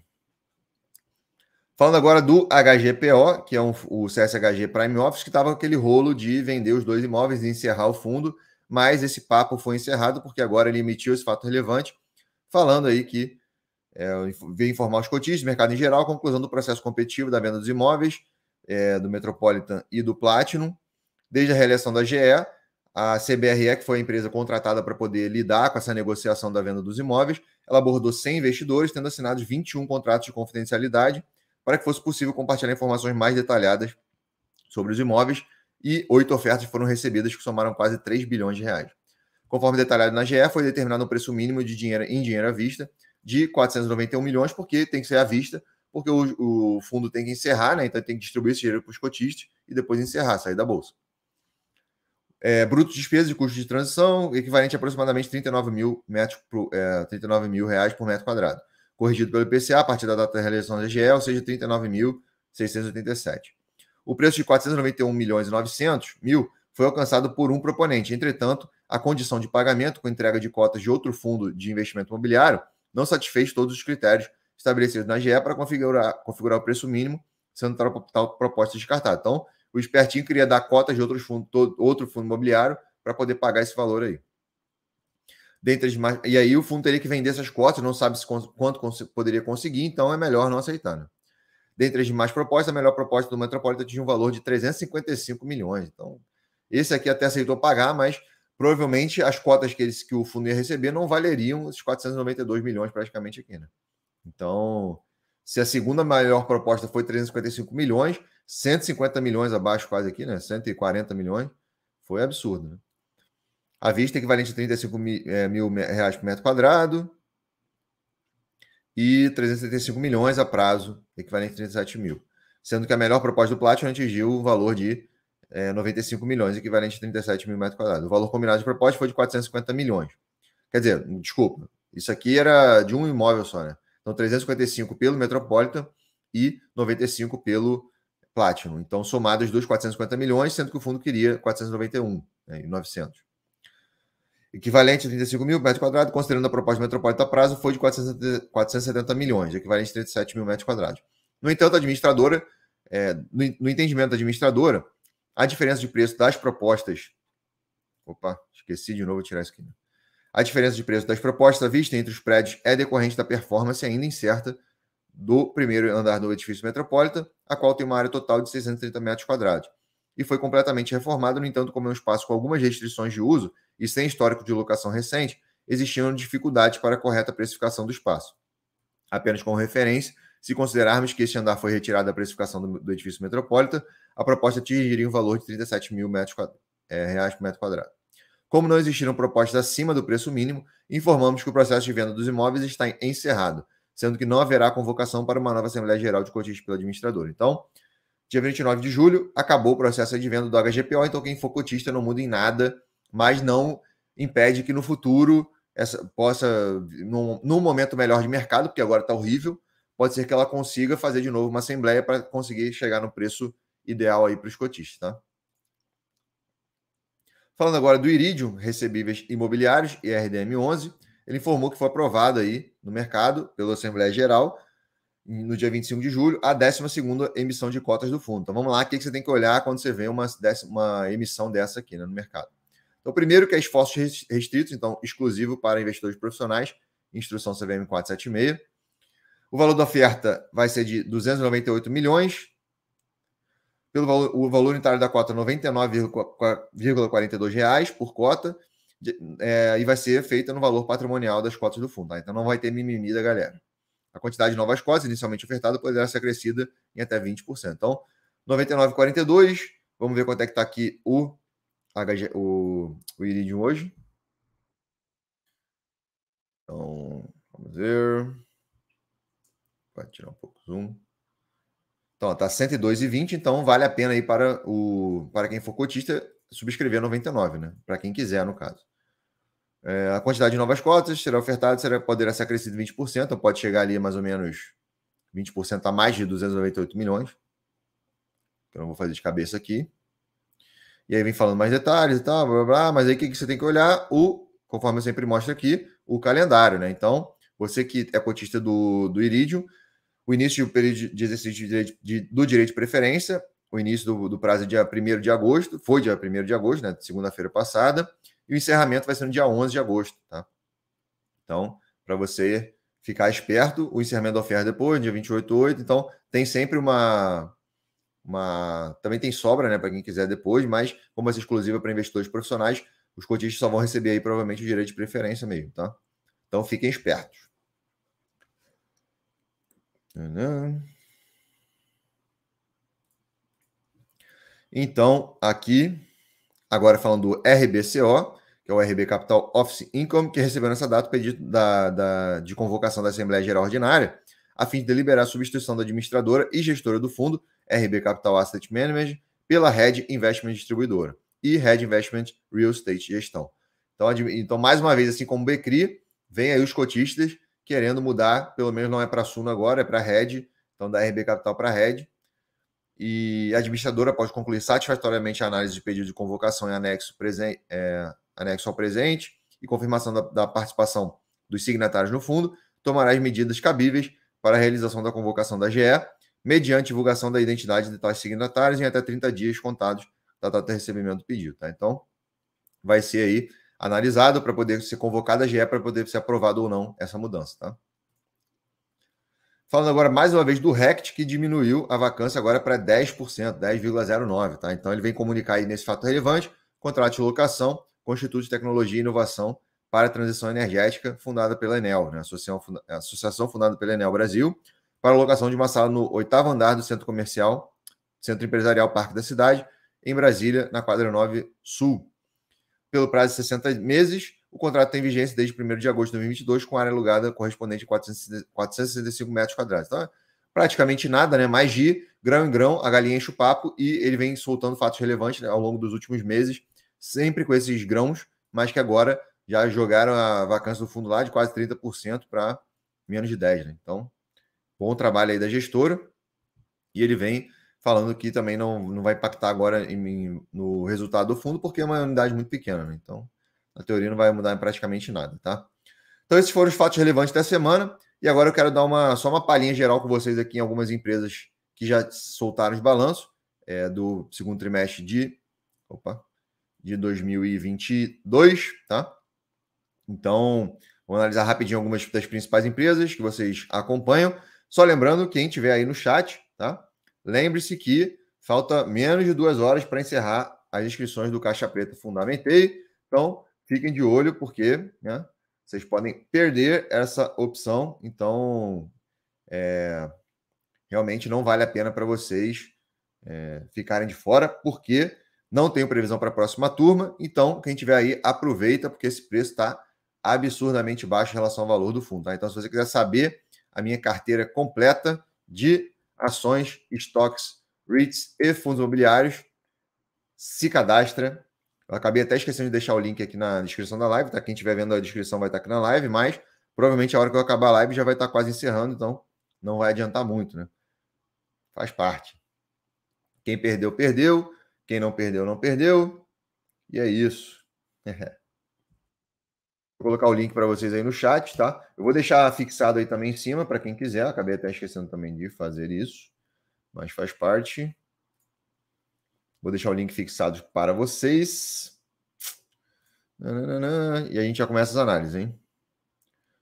Falando agora do HGPO, que é um, o CSHG Prime Office, que estava com aquele rolo de vender os dois imóveis e encerrar o fundo, mas esse papo foi encerrado porque agora ele emitiu esse fato relevante, falando aí que é, veio informar os cotistas, mercado em geral, conclusão do processo competitivo da venda dos imóveis é, do Metropolitan e do Platinum, desde a reeleição da GE, a CBRE, que foi a empresa contratada para poder lidar com essa negociação da venda dos imóveis, ela abordou 100 investidores, tendo assinado 21 contratos de confidencialidade, para que fosse possível compartilhar informações mais detalhadas sobre os imóveis e oito ofertas foram recebidas que somaram quase 3 bilhões de reais. Conforme detalhado na GE, foi determinado um preço mínimo de dinheiro em dinheiro à vista de 491 milhões, porque tem que ser à vista, porque o, o fundo tem que encerrar, né? Então tem que distribuir esse dinheiro para os cotistas e depois encerrar, sair da bolsa. É, bruto de despesas e custos de transição, equivalente a aproximadamente 39 mil, metros pro, é, 39 mil reais por metro quadrado corrigido pelo IPCA a partir da data da realização da GE, ou seja, 39.687. O preço de 491 milhões mil foi alcançado por um proponente. Entretanto, a condição de pagamento com entrega de cotas de outro fundo de investimento imobiliário não satisfez todos os critérios estabelecidos na GE para configurar, configurar o preço mínimo, sendo tal, tal proposta descartada. Então, o espertinho queria dar cotas de outros fundo, todo, outro fundo imobiliário para poder pagar esse valor aí dentre as mais... E aí o fundo teria que vender essas cotas, não sabe cons... quanto cons... poderia conseguir, então é melhor não aceitar. Né? Dentre as demais propostas, a melhor proposta do Metropolitano tinha um valor de 355 milhões. Então, esse aqui até aceitou pagar, mas provavelmente as cotas que, eles, que o fundo ia receber não valeriam esses 492 milhões praticamente aqui. Né? Então, se a segunda maior proposta foi 355 milhões, 150 milhões abaixo quase aqui, né? 140 milhões, foi absurdo. Né? à vista, é equivalente a 35 eh, mil, mil reais por metro quadrado. E 375 milhões a prazo, equivalente a 37 mil. Sendo que a melhor proposta do Platinum atingiu o valor de é, eh, 95 milhões, equivalente a 37 mil metros quadrados. O valor combinado de proposta foi de 450 milhões. Quer dizer, desculpa, isso aqui era de um imóvel só, né? Então, 355 pelo Metropolitan e 95 pelo Platinum. Então, somados os dois, 450 milhões, sendo que o fundo queria 491 né, e 900 equivalente a 35 mil metros quadrados, considerando a proposta metropolitana, a prazo, foi de 470, milhões, equivalente a 37 mil metros quadrados. No entanto, a administradora, é, no, no, entendimento da administradora, a diferença de preço das propostas. Opa, esqueci de novo tirar isso aqui. Né? A diferença de preço das propostas à vista entre os prédios é decorrente da performance ainda incerta do primeiro andar do edifício metropolita, a qual tem uma área total de 630 metros quadrados. E foi completamente reformada, no entanto, como é um espaço com algumas restrições de uso, e sem histórico de locação recente, existiam dificuldades para a correta precificação do espaço. Apenas como referência, se considerarmos que este andar foi retirado da precificação do, do edifício Metropolita, a proposta atingiria um valor de 37 mil metros é, reais por metro quadrado. Como não existiram propostas acima do preço mínimo, informamos que o processo de venda dos imóveis está encerrado, sendo que não haverá convocação para uma nova Assembleia Geral de Cotistas pelo administrador. Então, dia 29 de julho, acabou o processo de venda do HGPO, então quem for cotista não muda em nada mas não impede que no futuro essa possa, num, num momento melhor de mercado, porque agora está horrível, pode ser que ela consiga fazer de novo uma assembleia para conseguir chegar no preço ideal aí para os cotistas, tá? Falando agora do Iridium, recebíveis imobiliários, IRDM11, ele informou que foi aprovado aí no mercado pela Assembleia Geral no dia 25 de julho, a 12 emissão de cotas do fundo. Então vamos lá, o que você tem que olhar quando você vê uma, uma emissão dessa aqui né, no mercado. Então, primeiro que é esforços restritos, então exclusivo para investidores profissionais, instrução CVM 476. O valor da oferta vai ser de 298 milhões. Pelo valor, o valor unitário da cota R$ 99,42 reais por cota. é, e vai ser feita no valor patrimonial das cotas do fundo. Tá? Então não vai ter mimimi da galera. A quantidade de novas cotas inicialmente ofertada poderá ser acrescida em até 20%. Então, 99,42. Vamos ver quanto é que está aqui o HG, o, o Iridium hoje. Então, vamos ver. Vai tirar um pouco o zoom. Então, está 102,20, então vale a pena aí para o para quem for cotista subscrever 99, né? Para quem quiser, no caso. É, a quantidade de novas cotas será ofertada, será, poderá ser acrescida 20%, então pode chegar ali mais ou menos 20% a mais de 298 milhões. Então, eu não vou fazer de cabeça aqui. E aí vem falando mais detalhes e tal, blá, blá, blá mas aí o que, você tem que olhar? O, conforme eu sempre mostro aqui, o calendário, né? Então, você que é cotista do, do Iridium, o início do período de exercício de direito, de, do direito de preferência, o início do, do prazo é dia 1 de agosto, foi dia 1 de agosto, né? Segunda-feira passada, e o encerramento vai ser no dia 11 de agosto, tá? Então, para você ficar esperto, o encerramento da oferta é depois, dia 28, 8, então tem sempre uma uma. Também tem sobra, né, para quem quiser depois, mas como essa é exclusiva para investidores profissionais, os cotistas só vão receber aí provavelmente o direito de preferência mesmo, tá? Então fiquem espertos. Então, aqui, agora falando do RBCO, que é o RB Capital Office Income, que recebeu nessa data o pedido da, da, de convocação da Assembleia Geral Ordinária, a fim de deliberar a substituição da administradora e gestora do fundo RB Capital Asset Management, pela Red Investment Distribuidora e Red Investment Real Estate Gestão. Então, então mais uma vez, assim como o Becri, vem aí os cotistas querendo mudar, pelo menos não é para a Suno agora, é para a Red, então da RB Capital para a Red. E a administradora pode concluir satisfatoriamente a análise de pedido de convocação em anexo, presen é, anexo ao presente e confirmação da, da participação dos signatários no fundo, tomará as medidas cabíveis para a realização da convocação da GE mediante divulgação da identidade de tais signatários em até 30 dias contados da data de recebimento do pedido. Tá? Então, vai ser aí analisado para poder ser convocada a GE para poder ser aprovado ou não essa mudança. Tá? Falando agora mais uma vez do RECT, que diminuiu a vacância agora para 10%, 10,09%. Tá? Então, ele vem comunicar aí nesse fato relevante, contrato de locação com o Instituto de Tecnologia e Inovação para a Transição Energética, fundada pela Enel, né? Associação, Associação fundada pela Enel Brasil, para a locação de uma sala no oitavo andar do centro comercial, centro empresarial Parque da Cidade, em Brasília, na quadra 9 Sul. Pelo prazo de 60 meses, o contrato tem vigência desde 1 de agosto de 2022, com área alugada correspondente a 465 metros quadrados. Então, é praticamente nada, né? Mais de grão em grão, a galinha enche o papo e ele vem soltando fatos relevantes né, ao longo dos últimos meses, sempre com esses grãos, mas que agora já jogaram a vacância do fundo lá de quase 30% para menos de 10%. Né? Então, Bom trabalho aí da gestora. E ele vem falando que também não, não vai impactar agora em, no resultado do fundo, porque é uma unidade muito pequena, né? Então, na teoria não vai mudar em praticamente nada, tá? Então, esses foram os fatos relevantes da semana. E agora eu quero dar uma, só uma palhinha geral com vocês aqui em algumas empresas que já soltaram os balanços é, do segundo trimestre de, opa, de 2022, tá? Então, vou analisar rapidinho algumas das principais empresas que vocês acompanham. Só lembrando, quem tiver aí no chat, tá? Lembre-se que falta menos de duas horas para encerrar as inscrições do Caixa Preta Fundamentei. Então, fiquem de olho, porque né, vocês podem perder essa opção. Então, é, realmente não vale a pena para vocês é, ficarem de fora, porque não tenho previsão para a próxima turma. Então, quem tiver aí, aproveita, porque esse preço está absurdamente baixo em relação ao valor do fundo. Tá? Então, se você quiser saber a minha carteira completa de ações, estoques, REITs e fundos imobiliários. Se cadastra. Eu acabei até esquecendo de deixar o link aqui na descrição da live, tá? Quem estiver vendo a descrição vai estar aqui na live, mas provavelmente a hora que eu acabar a live já vai estar quase encerrando, então não vai adiantar muito, né? Faz parte. Quem perdeu, perdeu. Quem não perdeu, não perdeu. E é isso. Vou colocar o link para vocês aí no chat, tá? Eu vou deixar fixado aí também em cima para quem quiser. Acabei até esquecendo também de fazer isso, mas faz parte. Vou deixar o link fixado para vocês. Nananana. E a gente já começa as análises, hein?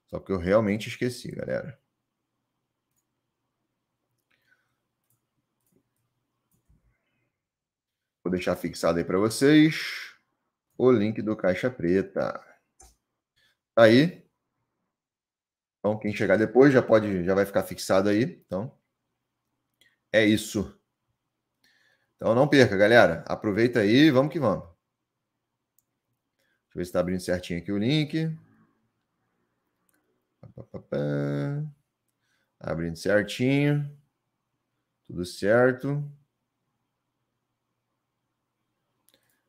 Só que eu realmente esqueci, galera. Vou deixar fixado aí para vocês o link do Caixa Preta. Aí. Então, quem chegar depois já pode, já vai ficar fixado aí. Então, é isso. Então, não perca, galera. Aproveita aí, vamos que vamos. Deixa eu ver se está abrindo certinho aqui o link. Tá abrindo certinho. Tudo certo.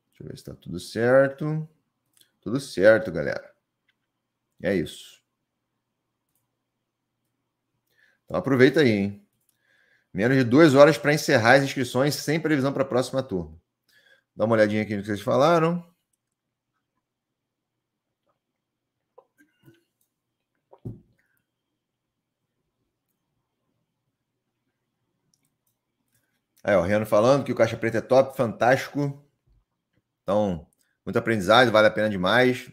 Deixa eu ver se está tudo certo. Tudo certo, galera. É isso. Então aproveita aí, hein? Menos de duas horas para encerrar as inscrições sem previsão para a próxima turma. Dá uma olhadinha aqui no que vocês falaram. Aí, ó, o Riano falando que o Caixa Preta é top, fantástico. Então, muito aprendizado, vale a pena demais.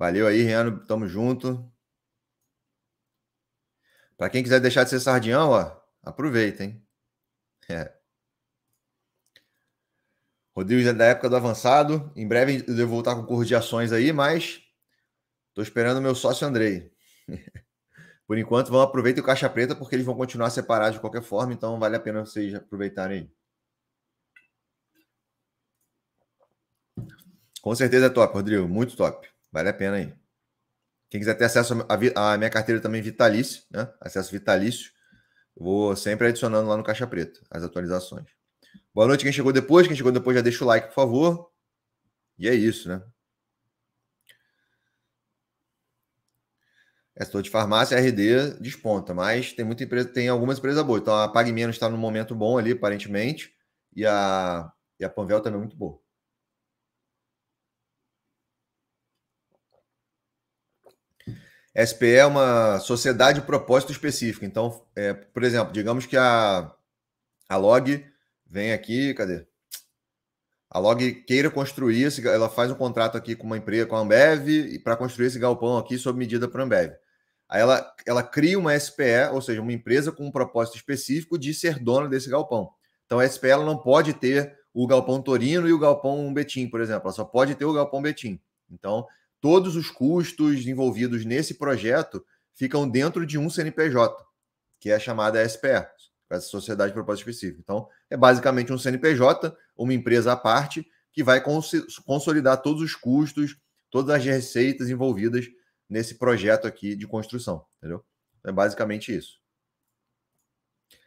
Valeu aí, Reano. Tamo junto. Para quem quiser deixar de ser sardião, ó, aproveita, hein? É. Rodrigo é da época do avançado. Em breve eu devo voltar com curso de ações aí, mas estou esperando o meu sócio Andrei. Por enquanto, vão aproveitar o caixa preta porque eles vão continuar separados de qualquer forma, então vale a pena vocês aproveitarem. Com certeza é top, Rodrigo, muito top. Vale a pena aí. Quem quiser ter acesso à minha carteira também vitalício, né? Acesso vitalício. vou sempre adicionando lá no Caixa Preta as atualizações. Boa noite, quem chegou depois. Quem chegou depois já deixa o like, por favor. E é isso, né? É, setor de farmácia, RD desponta, mas tem muita empresa, tem algumas empresas boas. Então a PagMenos está num momento bom ali, aparentemente, e a, e a Panvel também é muito boa. SPE é uma sociedade de propósito específico. Então, é, por exemplo, digamos que a, a Log vem aqui, cadê? A Log queira construir, esse, ela faz um contrato aqui com uma empresa, com a Ambev, e para construir esse galpão aqui sob medida para a Ambev. Aí ela, ela cria uma SPE, ou seja, uma empresa com um propósito específico de ser dona desse galpão. Então a SPE ela não pode ter o galpão Torino e o galpão Betim, por exemplo. Ela só pode ter o galpão Betim. Então todos os custos envolvidos nesse projeto ficam dentro de um CNPJ, que é chamada SPE, essa Sociedade de Propósito Específico. Então, é basicamente um CNPJ, uma empresa à parte, que vai cons consolidar todos os custos, todas as receitas envolvidas nesse projeto aqui de construção, entendeu? Então, é basicamente isso.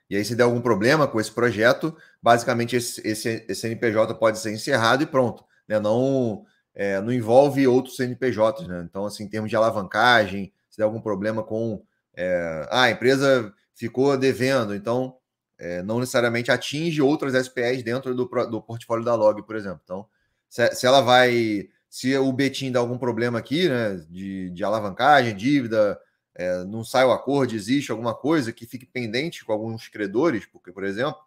E aí, se der algum problema com esse projeto, basicamente esse, esse, esse pode ser encerrado e pronto. Né? Não é, não envolve outros CNPJs, né? Então, assim, em termos de alavancagem, se der algum problema com é, ah, a empresa ficou devendo, então é, não necessariamente atinge outras SPEs dentro do, do portfólio da Log, por exemplo. Então, se, se ela vai, se o Betim dá algum problema aqui, né, de, de alavancagem, dívida, é, não sai o acordo, existe alguma coisa que fique pendente com alguns credores, porque, por exemplo,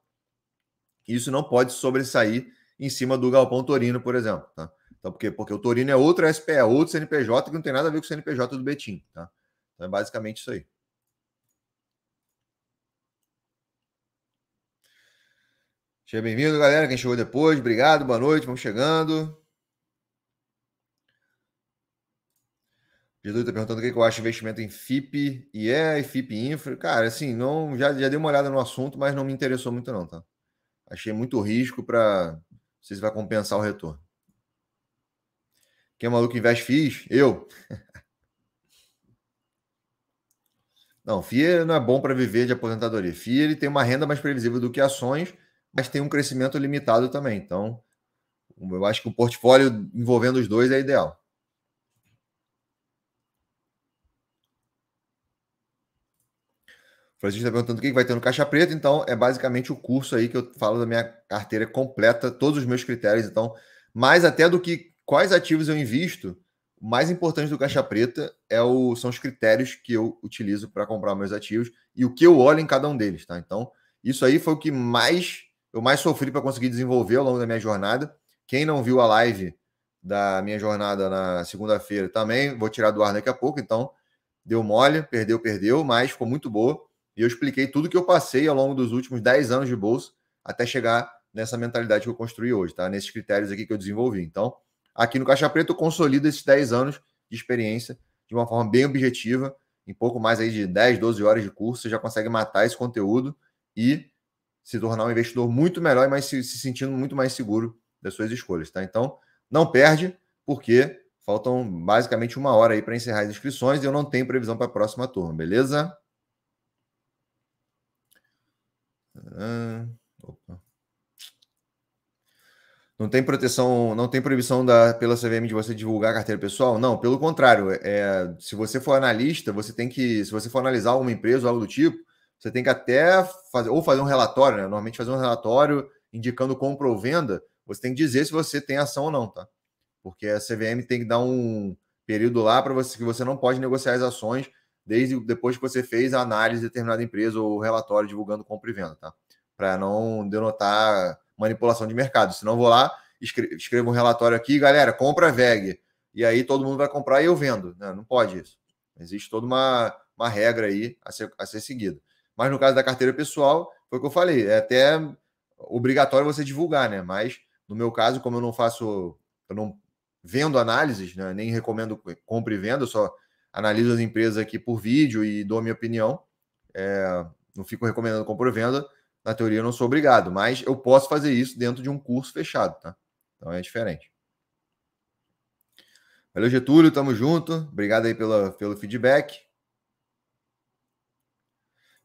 isso não pode sobressair em cima do galpão torino, por exemplo. Tá? Então, Porque o Torino é outro SPE, é outro CNPJ que não tem nada a ver com o CNPJ do Betim, tá? Então é basicamente isso aí. Seja bem-vindo, galera. Quem chegou depois, obrigado, boa noite, vamos chegando. Jesus está perguntando o que eu acho investimento em FIP e é FIP Infra. Cara, assim, não, já, já dei uma olhada no assunto, mas não me interessou muito, não, tá? Achei muito risco para. Não sei se vai compensar o retorno. Quem é maluco investe FIIs? Eu. Não, FII não é bom para viver de aposentadoria. FII ele tem uma renda mais previsível do que ações, mas tem um crescimento limitado também. Então, eu acho que o portfólio envolvendo os dois é ideal. O Francisco está perguntando o que vai ter no Caixa Preta. Então, é basicamente o curso aí que eu falo da minha carteira completa, todos os meus critérios. Então, mais até do que quais ativos eu invisto, o mais importante do Caixa Preta é o, são os critérios que eu utilizo para comprar meus ativos e o que eu olho em cada um deles, tá? Então, isso aí foi o que mais eu mais sofri para conseguir desenvolver ao longo da minha jornada. Quem não viu a live da minha jornada na segunda-feira também, vou tirar do ar daqui a pouco, então deu mole, perdeu, perdeu, mas ficou muito boa. E eu expliquei tudo que eu passei ao longo dos últimos 10 anos de bolsa até chegar nessa mentalidade que eu construí hoje, tá? Nesses critérios aqui que eu desenvolvi. Então, aqui no Caixa Preto consolida esses 10 anos de experiência de uma forma bem objetiva. Em pouco mais aí de 10, 12 horas de curso, você já consegue matar esse conteúdo e se tornar um investidor muito melhor e mais se, se sentindo muito mais seguro das suas escolhas, tá? Então, não perde, porque faltam basicamente uma hora aí para encerrar as inscrições e eu não tenho previsão para a próxima turma, beleza? Ah, opa. Não tem proteção, não tem proibição da, pela CVM de você divulgar a carteira pessoal? Não, pelo contrário. É, é, se você for analista, você tem que, se você for analisar uma empresa ou algo do tipo, você tem que até fazer, ou fazer um relatório, né? Normalmente fazer um relatório indicando compra ou venda, você tem que dizer se você tem ação ou não, tá? Porque a CVM tem que dar um período lá para você que você não pode negociar as ações desde depois que você fez a análise de determinada empresa ou relatório divulgando compra e venda, tá? Para não denotar manipulação de mercado. Se não vou lá, escrevo um relatório aqui, galera, compra VEG. E aí todo mundo vai comprar e eu vendo. Não, né? não pode isso. Existe toda uma, uma regra aí a ser, a ser seguida. Mas no caso da carteira pessoal, foi o que eu falei, é até obrigatório você divulgar, né? Mas no meu caso, como eu não faço, eu não vendo análises, né? nem recomendo compra e venda, só analiso as empresas aqui por vídeo e dou a minha opinião. É, não fico recomendando compra e venda. Na teoria, eu não sou obrigado, mas eu posso fazer isso dentro de um curso fechado, tá? Então é diferente. Valeu, Getúlio, tamo junto. Obrigado aí pela, pelo feedback.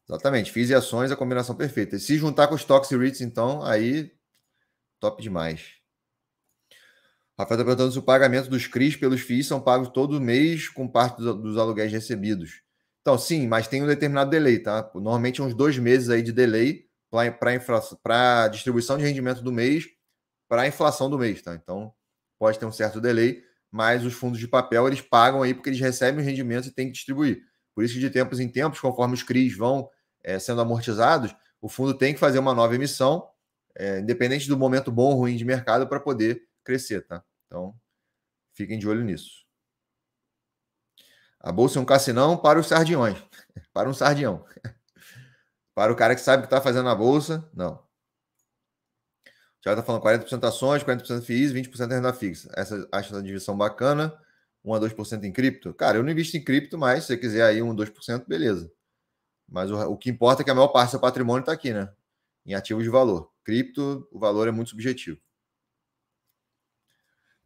Exatamente, fiz e ações, a combinação perfeita. E se juntar com os Tox e REITs, então, aí top demais. Rafael está perguntando se o pagamento dos CRIs pelos FIIs são pagos todo mês com parte dos aluguéis recebidos. Então, sim, mas tem um determinado delay, tá? Normalmente é uns dois meses aí de delay para a distribuição de rendimento do mês para a inflação do mês, tá? Então pode ter um certo delay, mas os fundos de papel eles pagam aí porque eles recebem os rendimentos e têm que distribuir. Por isso que de tempos em tempos, conforme os CRIs vão é, sendo amortizados, o fundo tem que fazer uma nova emissão, é, independente do momento bom ou ruim de mercado, para poder crescer, tá? Então fiquem de olho nisso. A bolsa é um cassinão para os sardinhões, para um sardião. Para o cara que sabe o que está fazendo na bolsa, não. O Thiago está falando 40% ações, 40% FIIs, 20% renda fixa. Essa acha essa divisão bacana. 1 a 2% em cripto? Cara, eu não invisto em cripto, mas se você quiser aí 1, 2%, beleza. Mas o, o que importa é que a maior parte do seu patrimônio está aqui, né? Em ativos de valor. Cripto, o valor é muito subjetivo.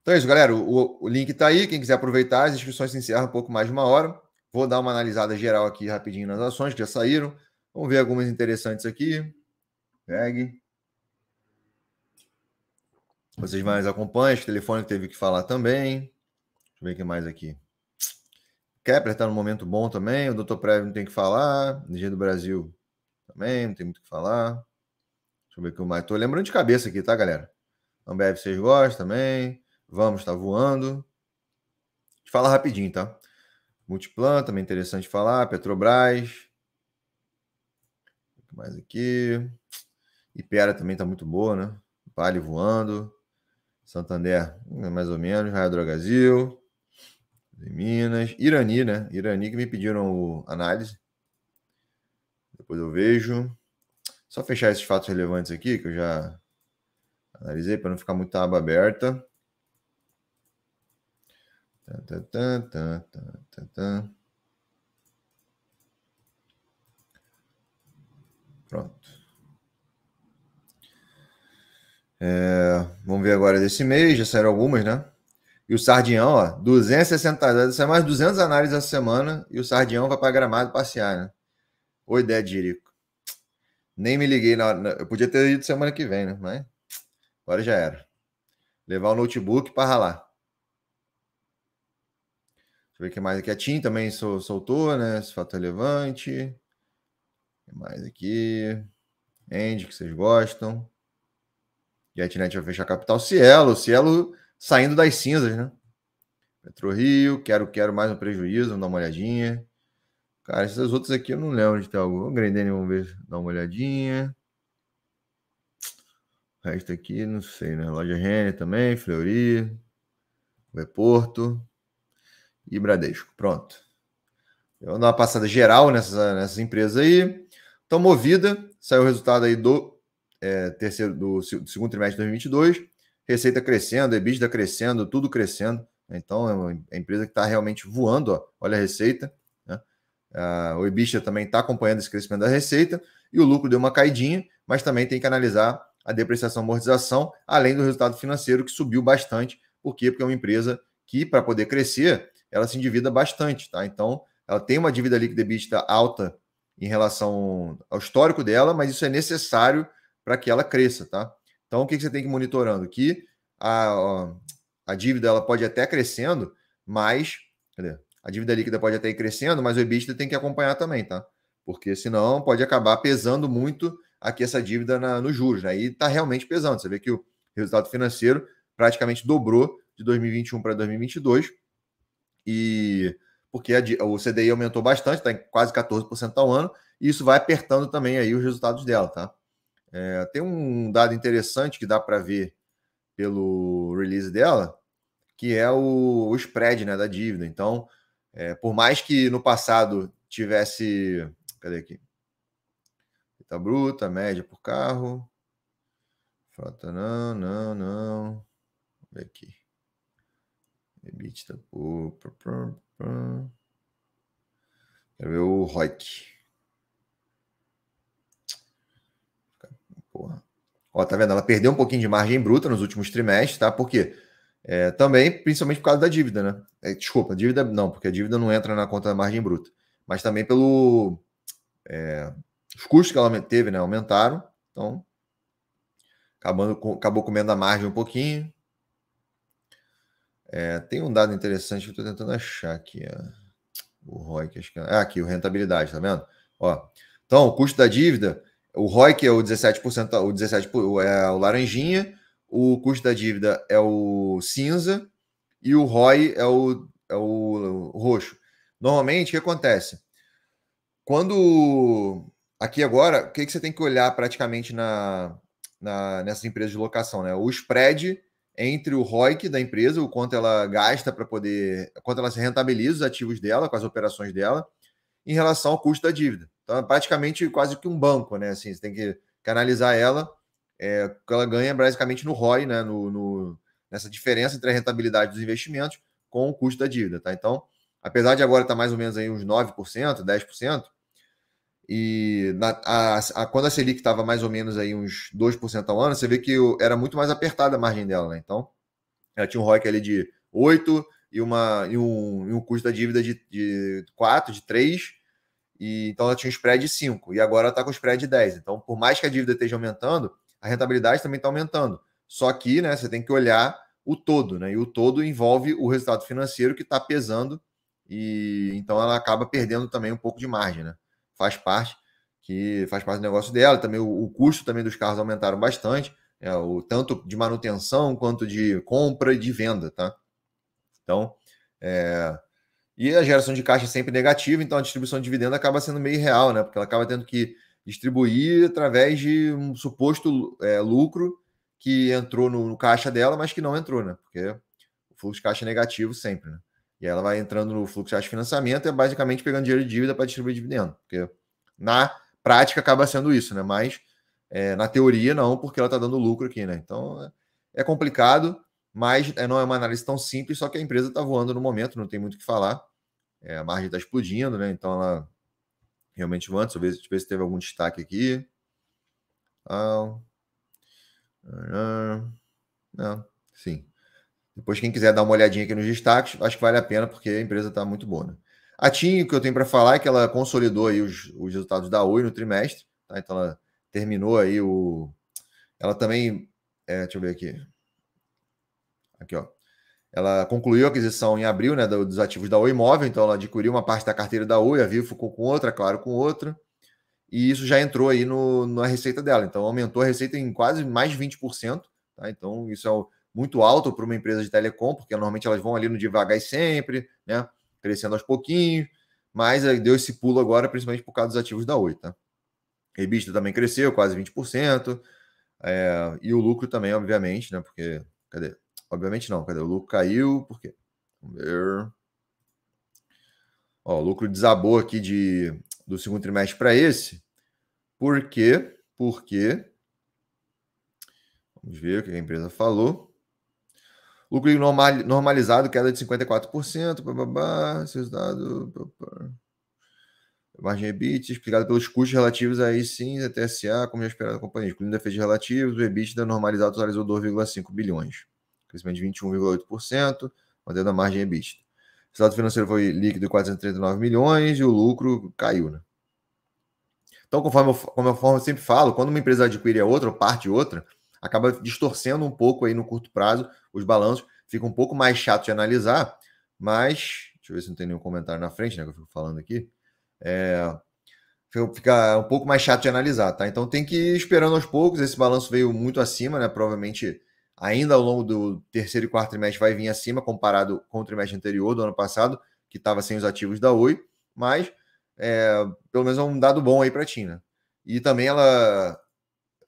Então é isso, galera. O, o link está aí. Quem quiser aproveitar, as inscrições se encerram um pouco mais de uma hora. Vou dar uma analisada geral aqui rapidinho nas ações que já saíram. Vamos ver algumas interessantes aqui. Pegue. Vocês mais acompanham, o telefone teve que falar também. Deixa eu ver o que mais aqui. Kepler está num momento bom também, o Dr. Prévio não tem que falar, Energia do Brasil também, não tem muito o que falar. Deixa eu ver o que mais. Estou lembrando de cabeça aqui, tá, galera? Ambev vocês gostam também. Vamos, está voando. Fala rapidinho, tá? Multiplan, também interessante falar. Petrobras, mais aqui. Ipera também está muito boa, né? Vale voando. Santander, hum, mais ou menos. Raio Drogazil. Minas. Irani, né? Irani que me pediram análise. Depois eu vejo. Só fechar esses fatos relevantes aqui, que eu já analisei, para não ficar muita aba aberta. Pronto. É, vamos ver agora desse mês, já saíram algumas, né? E o Sardinhão, ó, 260, saiu mais 200 análises essa semana e o Sardinhão vai para Gramado passear, né? Ô ideia Jerico. Nem me liguei na, hora, eu podia ter ido semana que vem, né? Mas agora já era. Levar o notebook para ralar. Deixa eu ver o que mais aqui. A Tim também soltou, né? Esse fato relevante que mais aqui. End, que vocês gostam. JetNet vai fechar a capital. Cielo, Cielo saindo das cinzas, né? PetroRio, quero, quero mais um prejuízo, vamos dar uma olhadinha. Cara, essas outras aqui eu não lembro de ter algum. Grendene, vamos ver, dar uma olhadinha. O resto aqui, não sei, né? Loja Rene também, Fleury, Porto e Bradesco. Pronto. Eu vou dar uma passada geral nessas, nessas empresas aí. Então, Movida, saiu o resultado aí do é, terceiro do, do, segundo trimestre de 2022, receita crescendo, EBITDA crescendo, tudo crescendo. Né? Então, é uma empresa que está realmente voando, ó. olha a receita. Né? Ah, o EBITDA também está acompanhando esse crescimento da receita e o lucro deu uma caidinha, mas também tem que analisar a depreciação e amortização, além do resultado financeiro que subiu bastante. Por quê? Porque é uma empresa que, para poder crescer, ela se endivida bastante. Tá? Então, ela tem uma dívida líquida EBITDA alta em relação ao histórico dela, mas isso é necessário para que ela cresça, tá? Então, o que, você tem que ir monitorando? Que a, a dívida ela pode até crescendo, mas. Cadê? A dívida líquida pode até ir crescendo, mas o EBITDA tem que acompanhar também, tá? Porque senão pode acabar pesando muito aqui essa dívida na, nos juros, né? E está realmente pesando. Você vê que o resultado financeiro praticamente dobrou de 2021 para 2022. E porque a, o CDI aumentou bastante, está em quase 14% ao ano, e isso vai apertando também aí os resultados dela, tá? É, tem um dado interessante que dá para ver pelo release dela, que é o, o spread né, da dívida. Então, é, por mais que no passado tivesse. Cadê aqui? Está bruta, média por carro. Frota, não, não, não. Olha aqui. EBITDA por. Hum. Quero ver o Roik. Porra. Ó, tá vendo? Ela perdeu um pouquinho de margem bruta nos últimos trimestres, tá? Por quê? É, também, principalmente por causa da dívida, né? É, desculpa, dívida não, porque a dívida não entra na conta da margem bruta. Mas também pelo. É, os custos que ela teve, né? Aumentaram. Então, acabando, acabou comendo a margem um pouquinho. É, tem um dado interessante que eu estou tentando achar aqui. Ó. O ROI, que acho que. É, ah, aqui, o rentabilidade, tá vendo? Ó. Então, o custo da dívida, o ROI que é o 17%, o 17 é o laranjinha, o custo da dívida é o cinza e o ROI é o, é o roxo. Normalmente, o que acontece? Quando aqui agora, o que, que você tem que olhar praticamente na, na nessas empresas de locação, né? O spread entre o ROIC da empresa, o quanto ela gasta para poder, quanto ela se rentabiliza os ativos dela, com as operações dela, em relação ao custo da dívida. Então, é praticamente quase que um banco, né? Assim, você tem que canalizar ela, é, ela ganha basicamente no ROI, né? No, no, nessa diferença entre a rentabilidade dos investimentos com o custo da dívida, tá? Então, apesar de agora estar tá mais ou menos aí uns 9%, 10%, e na, a, a, quando a Selic estava mais ou menos aí uns 2% ao ano, você vê que era muito mais apertada a margem dela, né? Então, ela tinha um ROIC ali de 8% e, uma, e, um, e um custo da dívida de, de 4%, de 3%, e, então ela tinha um spread de 5%, e agora ela está com um spread de 10%. Então, por mais que a dívida esteja aumentando, a rentabilidade também está aumentando. Só que né, você tem que olhar o todo, né? E o todo envolve o resultado financeiro que está pesando, e então ela acaba perdendo também um pouco de margem, né? faz parte, que faz parte do negócio dela. Também o, o custo também dos carros aumentaram bastante, é, o tanto de manutenção quanto de compra e de venda, tá? Então, é... e a geração de caixa é sempre negativa, então a distribuição de dividendo acaba sendo meio real, né? Porque ela acaba tendo que distribuir através de um suposto é, lucro que entrou no, no, caixa dela, mas que não entrou, né? Porque o fluxo de caixa é negativo sempre, né? E ela vai entrando no fluxo de, de financiamento e é basicamente pegando dinheiro de dívida para distribuir dividendo. Porque na prática acaba sendo isso, né? Mas é, na teoria não, porque ela está dando lucro aqui, né? Então é, é complicado, mas é, não é uma análise tão simples, só que a empresa está voando no momento, não tem muito o que falar. É, a margem está explodindo, né? Então ela realmente voando. Deixa eu ver, deixa eu ver se teve algum destaque aqui. Ah, ah, ah não, sim. Depois, quem quiser dar uma olhadinha aqui nos destaques, acho que vale a pena, porque a empresa está muito boa. Né? A TIM, o que eu tenho para falar é que ela consolidou aí os, os resultados da Oi no trimestre, tá? então ela terminou aí o. Ela também. É, deixa eu ver aqui. Aqui, ó. Ela concluiu a aquisição em abril né, dos ativos da Oi Imóvel, então ela adquiriu uma parte da carteira da Oi, a Vivo ficou com outra, claro, com outra. E isso já entrou aí no, na receita dela. Então aumentou a receita em quase mais de 20%. Tá? Então isso é o, muito alto para uma empresa de telecom, porque normalmente elas vão ali no devagar e sempre, né? Crescendo aos pouquinhos, mas deu esse pulo agora, principalmente por causa dos ativos da Oi, tá? Rebista também cresceu, quase 20%, é, e o lucro também, obviamente, né? Porque, cadê? Obviamente não, cadê? O lucro caiu, por quê? Vamos ver. Ó, o lucro desabou aqui de, do segundo trimestre para esse, porque, porque, vamos ver o que a empresa falou. Lucro normalizado, queda de 54%. Bababá, resultado. Babá. Margem EBIT, explicado pelos custos relativos a sim, a TSA, como já é esperado a companhia, incluindo efeitos relativos, o da normalizado totalizou 2,5 bilhões, crescimento de 21,8%, mantendo a margem EBIT. O resultado financeiro foi líquido de 439 milhões e o lucro caiu, né? Então, conforme eu, como eu sempre falo, quando uma empresa adquire a outra ou parte outra, acaba distorcendo um pouco aí no curto prazo os balanços, fica um pouco mais chato de analisar, mas deixa eu ver se não tem nenhum comentário na frente, né, que eu fico falando aqui. É, fica um pouco mais chato de analisar, tá? Então tem que ir esperando aos poucos, esse balanço veio muito acima, né? Provavelmente ainda ao longo do terceiro e quarto trimestre vai vir acima comparado com o trimestre anterior do ano passado, que estava sem os ativos da Oi, mas é, pelo menos é um dado bom aí para a Tina. Né? E também ela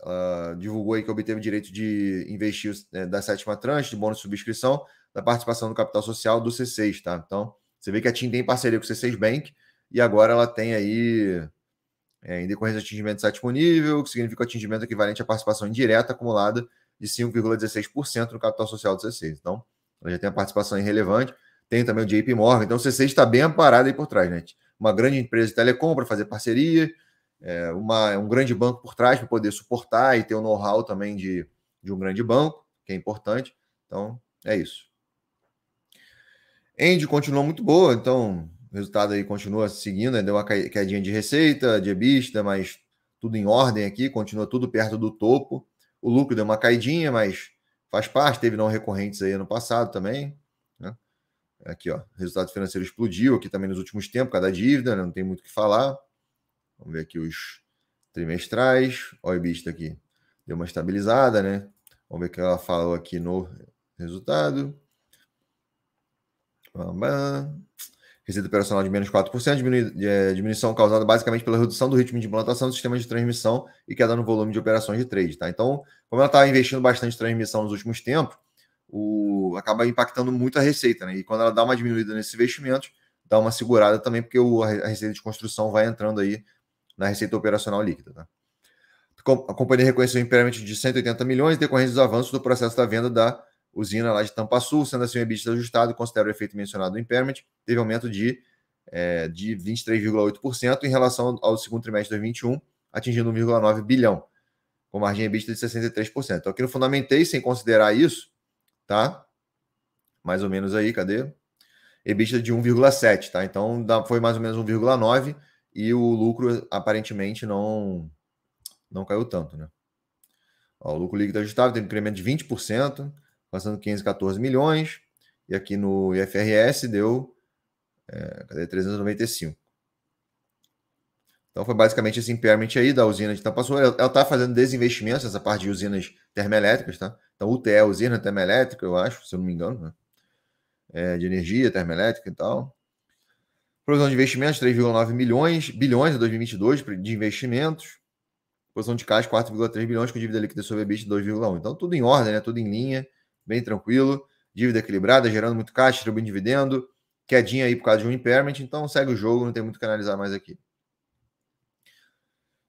uh, divulgou aí que obteve direito de investir eh, da sétima tranche de bônus de subscrição da participação do capital social do C6, tá? Então, você vê que a TIM tem parceria com o C6 Bank e agora ela tem aí, é, em decorrência de atingimento de sétimo nível, que significa o atingimento equivalente à participação indireta acumulada de 5,16% no capital social do C6. Então, ela já tem a participação relevante. Tem também o JP Morgan. Então, o C6 está bem amparado aí por trás, né? Uma grande empresa de telecom para fazer parceria, é, uma, é um grande banco por trás para poder suportar e ter o know-how também de, de um grande banco, que é importante. Então, é isso. End continuou muito boa, então o resultado aí continua seguindo, né? deu uma quedinha de receita, de EBITDA, mas tudo em ordem aqui, continua tudo perto do topo. O lucro deu uma caidinha, mas faz parte, teve não recorrentes aí ano passado também. Né? Aqui, ó, resultado financeiro explodiu aqui também nos últimos tempos, cada dívida, né? não tem muito o que falar. Vamos ver aqui os trimestrais. Olha o Ibista aqui. Deu uma estabilizada, né? Vamos ver o que ela falou aqui no resultado. Receita operacional de menos 4%, diminu é, diminuição causada basicamente pela redução do ritmo de implantação do sistema de transmissão e queda no volume de operações de trade. Tá? Então, como ela estava tá investindo bastante em transmissão nos últimos tempos, o, acaba impactando muito a receita. Né? E quando ela dá uma diminuída nesse investimento, dá uma segurada também, porque o, a receita de construção vai entrando aí na receita operacional líquida. Tá? A companhia reconheceu um impairment de 180 milhões decorrente dos avanços do processo da venda da usina lá de Tampa Sul, sendo assim o EBITDA ajustado, considera o efeito mencionado do impairment, teve aumento de, é, de 23,8% em relação ao segundo trimestre de 2021, atingindo 1,9 bilhão, com margem EBITDA de 63%. Então aqui no Fundamentei, sem considerar isso, tá? Mais ou menos aí, cadê? EBITDA de 1,7, tá? Então foi mais ou menos 1,9 e o lucro aparentemente não não caiu tanto, né? Ó, o lucro líquido ajustável teve um incremento de 20%, passando 15, 14 milhões, e aqui no IFRS deu é, cadê, 395. Então foi basicamente esse impairment aí da usina de Tapaçu. Ela está fazendo desinvestimentos, essa parte de usinas termoelétricas, tá? Então UTE é usina termoelétrica, eu acho, se eu não me engano, né? É, de energia termoelétrica e tal. Provisão de investimentos, 3,9 milhões, bilhões em 2022 de investimentos. Posição de caixa, 4,3 bilhões, com dívida líquida sobre EBITDA, 2,1. Então, tudo em ordem, né? tudo em linha, bem tranquilo. Dívida equilibrada, gerando muito caixa, distribuindo dividendo. Quedinha aí por causa de um impairment. Então, segue o jogo, não tem muito o que analisar mais aqui.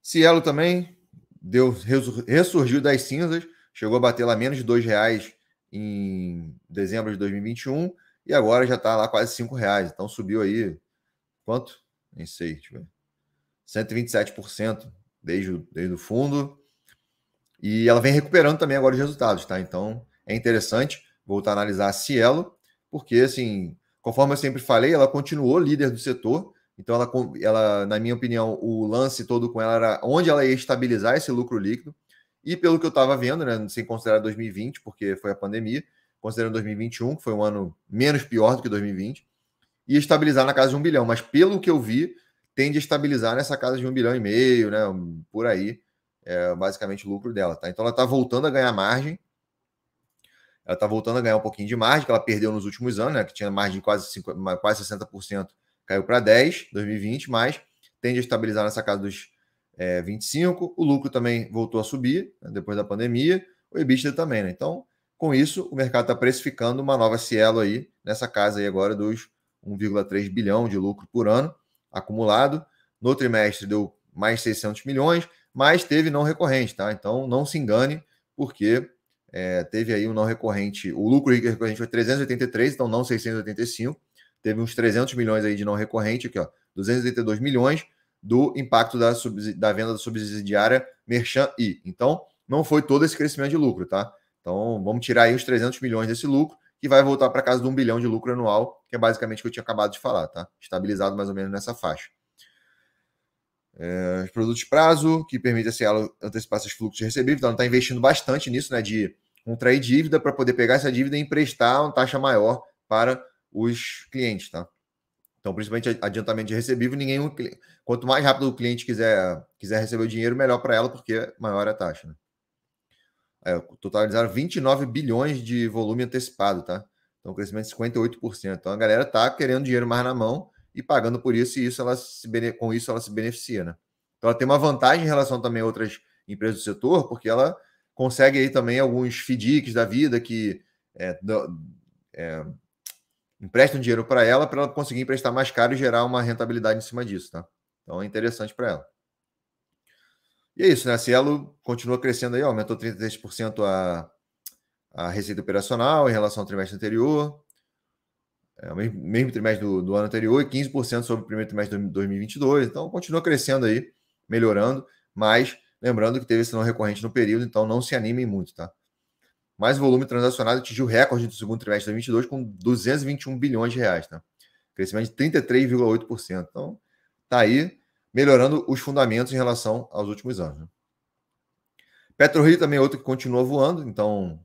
Cielo também deu, ressurgiu das cinzas, chegou a bater lá menos de R$ reais em dezembro de 2021 e agora já está lá quase R$ reais. Então subiu aí quanto? Nem sei, deixa eu ver. 127% desde o, desde o fundo. E ela vem recuperando também agora os resultados, tá? Então é interessante voltar a analisar a Cielo, porque assim, conforme eu sempre falei, ela continuou líder do setor. Então, ela, ela, na minha opinião, o lance todo com ela era onde ela ia estabilizar esse lucro líquido. E pelo que eu estava vendo, né, sem considerar 2020, porque foi a pandemia, considerando 2021, que foi um ano menos pior do que 2020, e estabilizar na casa de um bilhão. Mas pelo que eu vi, tende a estabilizar nessa casa de um bilhão e meio, né? Por aí, é basicamente o lucro dela, tá? Então ela está voltando a ganhar margem. Ela está voltando a ganhar um pouquinho de margem, que ela perdeu nos últimos anos, né? Que tinha margem quase, 50, quase 60%, caiu para 10, 2020, mas tende a estabilizar nessa casa dos é, 25. O lucro também voltou a subir né? depois da pandemia, o EBITDA também, né? Então, com isso, o mercado está precificando uma nova Cielo aí, nessa casa aí agora dos 1,3 bilhão de lucro por ano acumulado. No trimestre deu mais 600 milhões, mas teve não recorrente, tá? Então não se engane, porque é, teve aí o um não recorrente, o lucro é recorrente foi 383, então não 685. Teve uns 300 milhões aí de não recorrente, aqui ó, 282 milhões do impacto da, da venda da subsidiária Merchan I. Então não foi todo esse crescimento de lucro, tá? Então vamos tirar aí os 300 milhões desse lucro que vai voltar para casa de um bilhão de lucro anual, que é basicamente o que eu tinha acabado de falar, tá? Estabilizado mais ou menos nessa faixa. É, os produtos de prazo, que permite assim, a Cielo antecipar esses fluxos recebíveis, então está investindo bastante nisso, né? De contrair dívida para poder pegar essa dívida e emprestar uma taxa maior para os clientes, tá? Então, principalmente adiantamento de recebível, ninguém. Quanto mais rápido o cliente quiser, quiser receber o dinheiro, melhor para ela, porque maior é a taxa. Né? É, totalizaram 29 bilhões de volume antecipado, tá? Então, um crescimento de 58%. Então, a galera tá querendo dinheiro mais na mão e pagando por isso, e isso ela se, com isso ela se beneficia, né? Então, ela tem uma vantagem em relação também a outras empresas do setor, porque ela consegue aí também alguns FDICs da vida que é, é, emprestam dinheiro para ela, para ela conseguir emprestar mais caro e gerar uma rentabilidade em cima disso, tá? Então, é interessante para ela. E é isso, né? A Cielo continua crescendo aí, aumentou 33% a, a receita operacional em relação ao trimestre anterior, é, o mesmo, mesmo trimestre do, do, ano anterior, e 15% sobre o primeiro trimestre de 2022. Então, continua crescendo aí, melhorando, mas lembrando que teve esse não recorrente no período, então não se animem muito, tá? Mas o volume transacionado atingiu recorde do segundo trimestre de 2022 com 221 bilhões de reais, né? Crescimento de 33,8%. Então, tá aí melhorando os fundamentos em relação aos últimos anos. Né? PetroRio também é outro que continua voando, então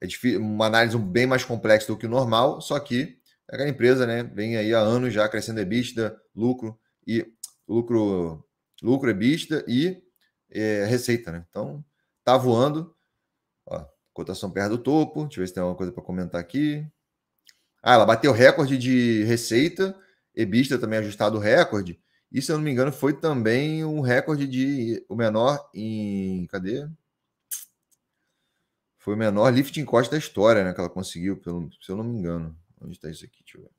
é uma análise bem mais complexa do que o normal, só que é aquela empresa, né, vem aí há anos já crescendo EBITDA, lucro e lucro, lucro EBITDA e é, receita, né? Então tá voando. Ó, cotação perto do topo. Deixa eu ver se tem alguma coisa para comentar aqui. Ah, ela bateu recorde de receita, EBITDA também ajustado recorde. E, se eu não me engano, foi também um recorde de o menor em. Cadê? Foi o menor lifting cost da história, né? Que ela conseguiu, pelo, se eu não me engano. Onde está isso aqui? Deixa eu ver.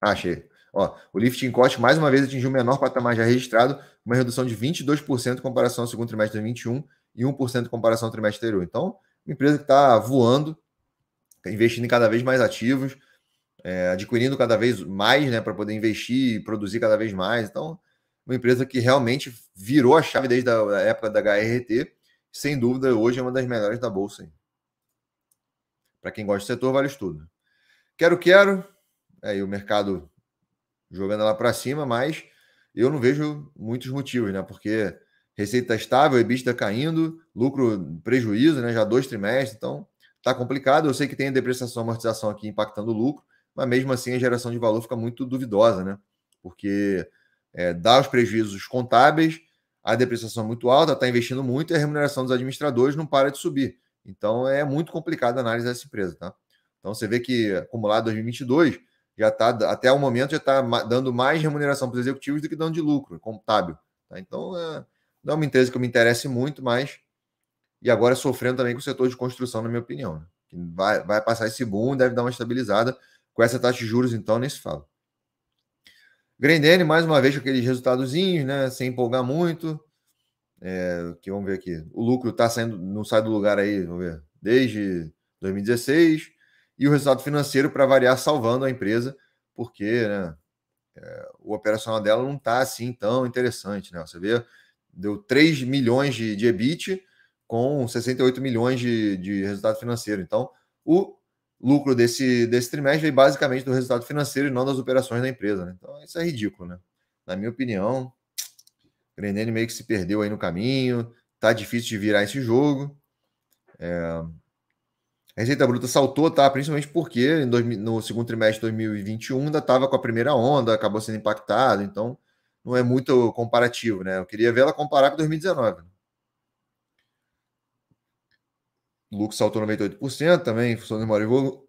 Ah, achei. Ó, o lifting cost mais uma vez atingiu o menor patamar já registrado, uma redução de 22% em comparação ao segundo trimestre de 21 e 1% em comparação ao trimestre anterior. Então, uma empresa que está voando, tá investindo em cada vez mais ativos, é, adquirindo cada vez mais, né, para poder investir e produzir cada vez mais. Então, uma empresa que realmente virou a chave desde a época da HRT, sem dúvida, hoje é uma das melhores da bolsa. Para quem gosta do setor, vale estudo. Quero, quero. É aí o mercado jogando ela para cima, mas eu não vejo muitos motivos, né? Porque receita estável, EBITDA caindo, lucro prejuízo, né? Já dois trimestres, então tá complicado. Eu sei que tem depreciação amortização aqui impactando o lucro, mas mesmo assim a geração de valor fica muito duvidosa, né? Porque é, dá os prejuízos contábeis, a depreciação é muito alta, está investindo muito e a remuneração dos administradores não para de subir. Então é muito complicado a análise dessa empresa, tá? Então você vê que acumulado 2022 já está, até o momento, já está dando mais remuneração para os executivos do que dando de lucro contábil. Tá? Então é, não é uma empresa que me interesse muito, mas e agora sofrendo também com o setor de construção, na minha opinião. Né? Vai, vai passar esse boom, deve dar uma estabilizada com essa taxa de juros, então, nem se fala. Grendene, mais uma vez, com aqueles resultadozinhos, né? Sem empolgar muito. É, que vamos ver aqui. O lucro tá saindo, não sai do lugar aí, vamos ver. Desde 2016. E o resultado financeiro, para variar, salvando a empresa, porque né, é, o operacional dela não está assim tão interessante. Né? Você vê, deu 3 milhões de, de EBIT com 68 milhões de, de resultado financeiro. Então, o lucro desse, desse trimestre veio basicamente do resultado financeiro e não das operações da empresa. Né? Então, isso é ridículo, né? Na minha opinião, o Grenene meio que se perdeu aí no caminho, tá difícil de virar esse jogo. É... A receita bruta saltou, tá? Principalmente porque dois, no segundo trimestre de 2021 ainda estava com a primeira onda, acabou sendo impactado, então não é muito comparativo, né? Eu queria ver ela comparar com 2019. lucro saltou 98% também, em função de maior volume.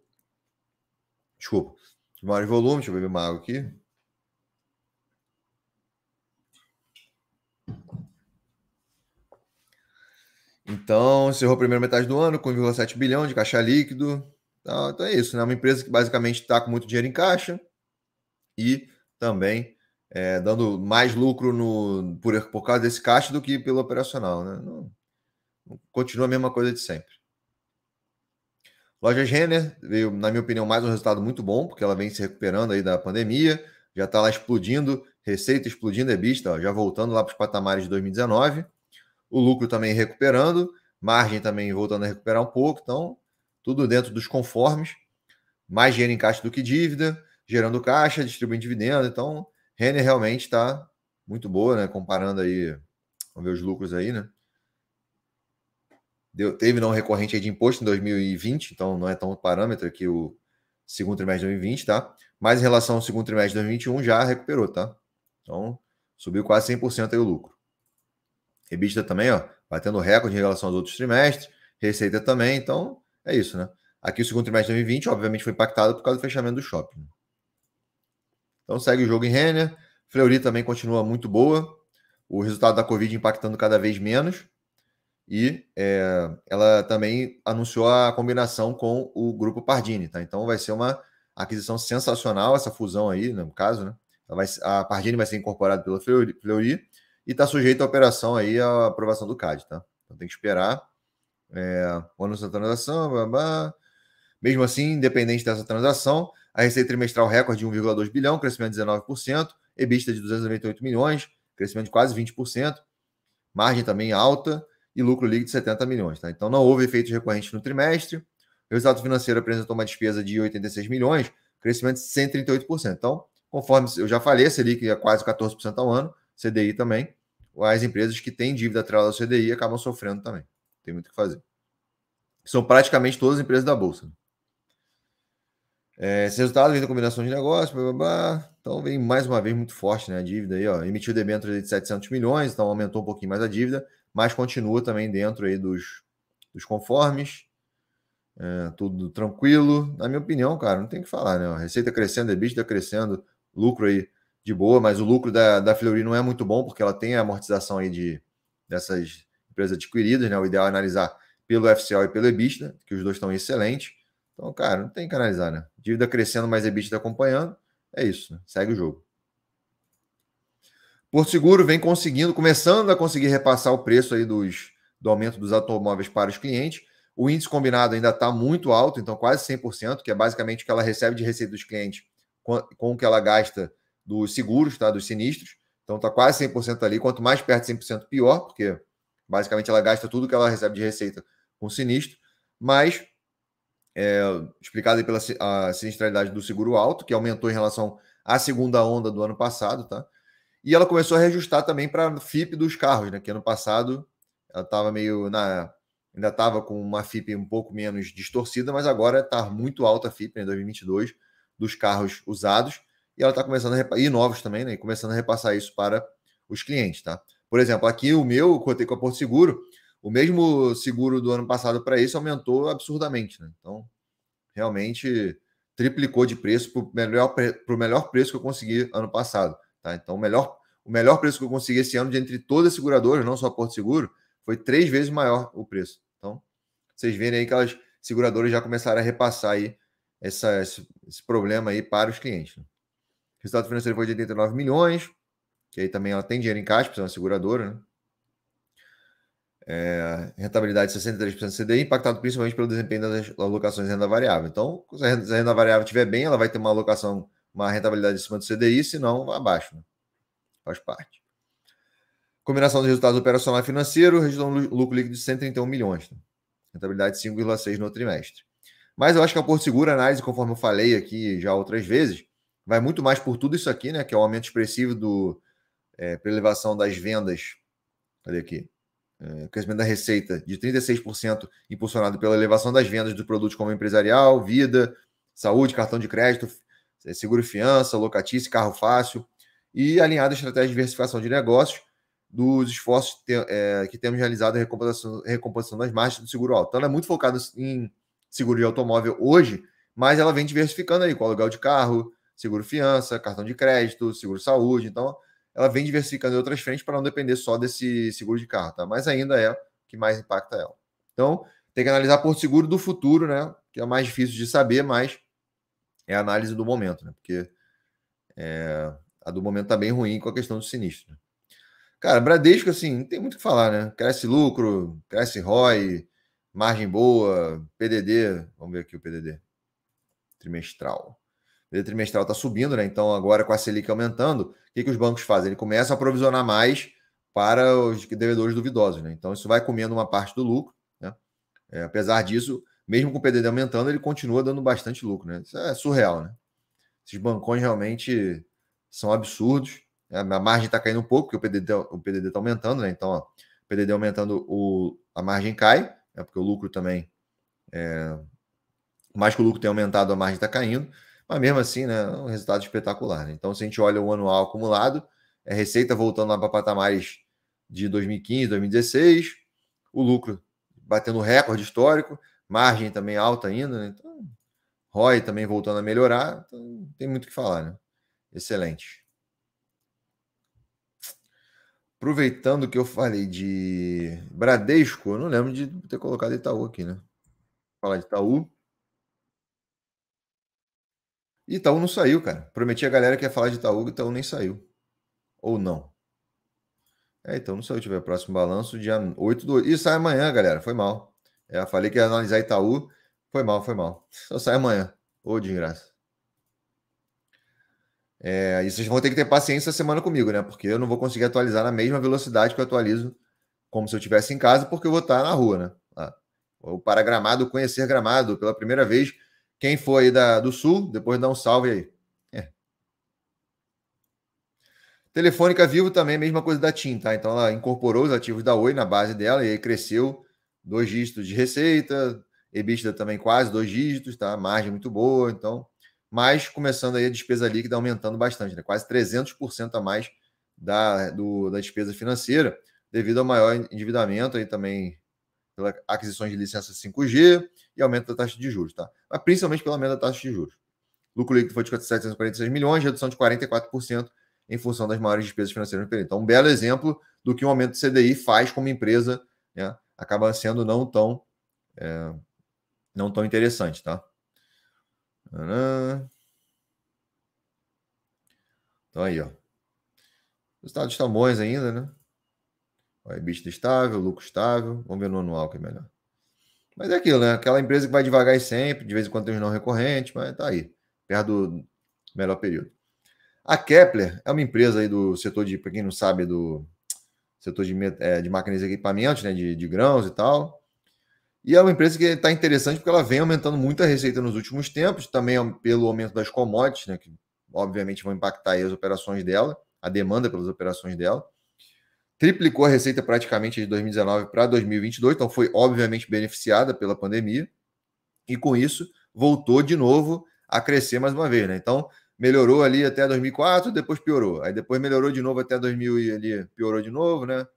Desculpa, de maior volume. Deixa eu beber uma água aqui. Então, encerrou a primeira metade do ano com 1,7 bilhão de caixa líquido. Tá? Então, é isso, né? É uma empresa que basicamente está com muito dinheiro em caixa e também é, dando mais lucro no, por, por causa desse caixa do que pelo operacional, né? Não, continua a mesma coisa de sempre. Loja Renner né? veio, na minha opinião, mais um resultado muito bom, porque ela vem se recuperando aí da pandemia, já está lá explodindo, receita explodindo, é vista, já voltando lá para os patamares de 2019. O lucro também recuperando, margem também voltando a recuperar um pouco, então tudo dentro dos conformes. Mais dinheiro em caixa do que dívida, gerando caixa, distribuindo dividendo, então Renner realmente está muito boa, né? Comparando aí, vamos ver os lucros aí, né? Deu, teve não recorrente de imposto em 2020, então não é tão parâmetro aqui o segundo trimestre de 2020, tá? Mas em relação ao segundo trimestre de 2021 já recuperou, tá? Então subiu quase 100% aí o lucro. Rebista também, ó, batendo recorde em relação aos outros trimestres, receita também, então é isso, né? Aqui o segundo trimestre de 2020, obviamente, foi impactado por causa do fechamento do shopping. Então segue o jogo em Renner. Fleury também continua muito boa. O resultado da Covid impactando cada vez menos. E é, ela também anunciou a combinação com o grupo Pardini, tá? Então vai ser uma aquisição sensacional essa fusão aí, né, no caso, né? Vai, a Pardini vai ser incorporada pela Fleury e está sujeita à operação aí à aprovação do CAD, tá? Então tem que esperar é, o anúncio da transação, blá, blá. Mesmo assim, independente dessa transação, a receita trimestral recorde de 1,2 bilhão, crescimento de 19%, EBITDA de 298 milhões, crescimento de quase 20%, margem também alta, e lucro líquido de 70 milhões. Tá? Então não houve efeitos recorrentes no trimestre. O resultado financeiro apresentou uma despesa de 86 milhões, crescimento de 138%. Então, conforme eu já falei, a é quase 14% ao ano, CDI também. As empresas que têm dívida atrelada ao CDI acabam sofrendo também. Tem muito o que fazer. São praticamente todas as empresas da Bolsa. É, esse resultado vem da combinação de negócios, blá, blá, blá. Então vem mais uma vez muito forte né, a dívida aí, ó. Emitiu debêntures de 700 milhões, então aumentou um pouquinho mais a dívida mas continua também dentro aí dos, dos conformes. É, tudo tranquilo. Na minha opinião, cara, não tem que falar, né? A receita crescendo, a EBITDA crescendo, lucro aí de boa, mas o lucro da, da Fleury não é muito bom, porque ela tem a amortização aí de, dessas empresas adquiridas, né? O ideal é analisar pelo FCL e pelo EBITDA, que os dois estão excelentes. Então, cara, não tem que analisar, né? Dívida crescendo, mas EBITDA acompanhando. É isso, né? segue o jogo. Porto Seguro vem conseguindo, começando a conseguir repassar o preço aí dos, do aumento dos automóveis para os clientes. O índice combinado ainda está muito alto, então quase 100%, que é basicamente o que ela recebe de receita dos clientes com, com o que ela gasta dos seguros, tá? dos sinistros. Então está quase 100% ali. Quanto mais perto de 100%, pior, porque basicamente ela gasta tudo que ela recebe de receita com sinistro. Mas, é, explicado aí pela a sinistralidade do seguro alto, que aumentou em relação à segunda onda do ano passado, tá? E ela começou a reajustar também para a FIP dos carros, né? Que ano passado ela estava meio na. Ainda estava com uma FIP um pouco menos distorcida, mas agora está muito alta a FIP né, em né, 2022 dos carros usados. E ela está começando a repassar, e novos também, né? E começando a repassar isso para os clientes, tá? Por exemplo, aqui o meu, eu cotei com a Porto Seguro, o mesmo seguro do ano passado para esse aumentou absurdamente, né? Então, realmente triplicou de preço para o melhor, melhor preço que eu consegui ano passado. Tá? Então, o melhor o melhor preço que eu consegui esse ano, de entre todas as seguradoras, não só Porto Seguro, foi três vezes maior o preço. Então, vocês verem aí que as seguradoras já começaram a repassar aí essa, esse, esse, problema aí para os clientes. Né? O resultado financeiro foi de 89 milhões, que aí também ela tem dinheiro em caixa, porque é uma seguradora, né? É, rentabilidade de 63% CDI, impactado principalmente pelo desempenho das alocações de renda variável. Então, se a renda variável estiver bem, ela vai ter uma alocação, uma rentabilidade acima do CDI, se não, abaixo. Né? faz parte. Combinação dos resultados operacional e financeiro, registrou um lucro líquido de 131 milhões. Né? Rentabilidade 5,6 no trimestre. Mas eu acho que a Porto Seguro, a análise, conforme eu falei aqui já outras vezes, vai muito mais por tudo isso aqui, né? Que é o aumento expressivo do é, das vendas. Olha aqui. É, crescimento da receita de 36%, impulsionado pela elevação das vendas de produtos como empresarial, vida, saúde, cartão de crédito, eh, seguro fiança, locatícia, carro fácil, e alinhada à estratégia de diversificação de negócios dos esforços é, que temos realizado na recomposição, recomposição das margens do seguro alto. Então, ela é muito focada em seguro de automóvel hoje, mas ela vem diversificando aí com aluguel de carro, seguro fiança, cartão de crédito, seguro saúde. Então, ela vem diversificando em outras frentes para não depender só desse seguro de carro, tá? Mas ainda é o que mais impacta ela. Então, tem que analisar por Seguro do futuro, né? Que é mais difícil de saber, mas é a análise do momento, né? Porque é, a do momento tá bem ruim com a questão do sinistro. Cara, Bradesco, assim, não tem muito o que falar, né? Cresce lucro, cresce ROI, margem boa, PDD. Vamos ver aqui o PDD trimestral. O PDD trimestral está subindo, né? Então, agora com a Selic aumentando, o que, que os bancos fazem? Ele começa a provisionar mais para os devedores duvidosos, né? Então, isso vai comendo uma parte do lucro, né? É, apesar disso, mesmo com o PDD aumentando, ele continua dando bastante lucro, né? Isso é surreal, né? Esses bancões realmente são absurdos. Né? A margem está caindo um pouco, porque o PDD está o PDD tá aumentando, né? Então, ó, o PDD aumentando, o, a margem cai, né? porque o lucro também. É, mais que o lucro tenha aumentado, a margem está caindo. Mas mesmo assim, né, é um resultado espetacular. Né? Então, se a gente olha o anual acumulado, é receita voltando lá para patamares de 2015, 2016, o lucro batendo recorde histórico, margem também alta ainda, né? Então, ROI também voltando a melhorar, então, tem muito o que falar, né? Excelente. Aproveitando que eu falei de Bradesco, eu não lembro de ter colocado Itaú aqui, né? Falar de Itaú. E Itaú não saiu, cara. Prometi a galera que ia falar de Itaú, Itaú nem saiu. Ou não. É, então não saiu. Tiver próximo balanço, dia 8 do. Ih, sai amanhã, galera. Foi mal. É, eu falei que ia analisar Itaú. Foi mal, foi mal. Só sai amanhã. Ô, desgraça. É, e vocês vão ter que ter paciência essa semana comigo, né? Porque eu não vou conseguir atualizar na mesma velocidade que eu atualizo como se eu estivesse em casa, porque eu vou estar na rua, né? Ah, o Para Gramado, conhecer Gramado pela primeira vez. Quem for aí da, do Sul, depois dá um salve aí. É. Telefônica Vivo também, mesma coisa da TIM, tá? Então ela incorporou os ativos da Oi na base dela e aí cresceu dois dígitos de receita, EBITDA também quase dois dígitos, tá? Margem muito boa, então mas começando aí a despesa líquida aumentando bastante, né? quase 300% a mais da, do, da despesa financeira, devido ao maior endividamento aí também pela aquisição de licença 5G e aumento da taxa de juros, tá? Mas principalmente pelo aumento da taxa de juros. lucro líquido foi de 746 milhões, redução de 44% em função das maiores despesas financeiras no período. Então, um belo exemplo do que o um aumento do CDI faz como empresa, né? Acaba sendo não tão, é, não tão interessante, tá? Então aí, ó. dados estão bons ainda, né? O EBITDA estável, lucro estável. Vamos ver no anual que é melhor. Mas é aquilo, né? Aquela empresa que vai devagar e sempre, de vez em quando tem uns não recorrentes, mas tá aí, perto do melhor período. A Kepler é uma empresa aí do setor de, para quem não sabe, do setor de, é, de máquinas e equipamentos, né? De, de grãos e tal. E é uma empresa que está interessante porque ela vem aumentando muito a receita nos últimos tempos, também pelo aumento das commodities, né, que obviamente vão impactar as operações dela, a demanda pelas operações dela. Triplicou a receita praticamente de 2019 para 2022, então foi obviamente beneficiada pela pandemia. E com isso, voltou de novo a crescer mais uma vez. Né? Então, melhorou ali até 2004, depois piorou. Aí depois melhorou de novo até 2000 e ali piorou de novo, né?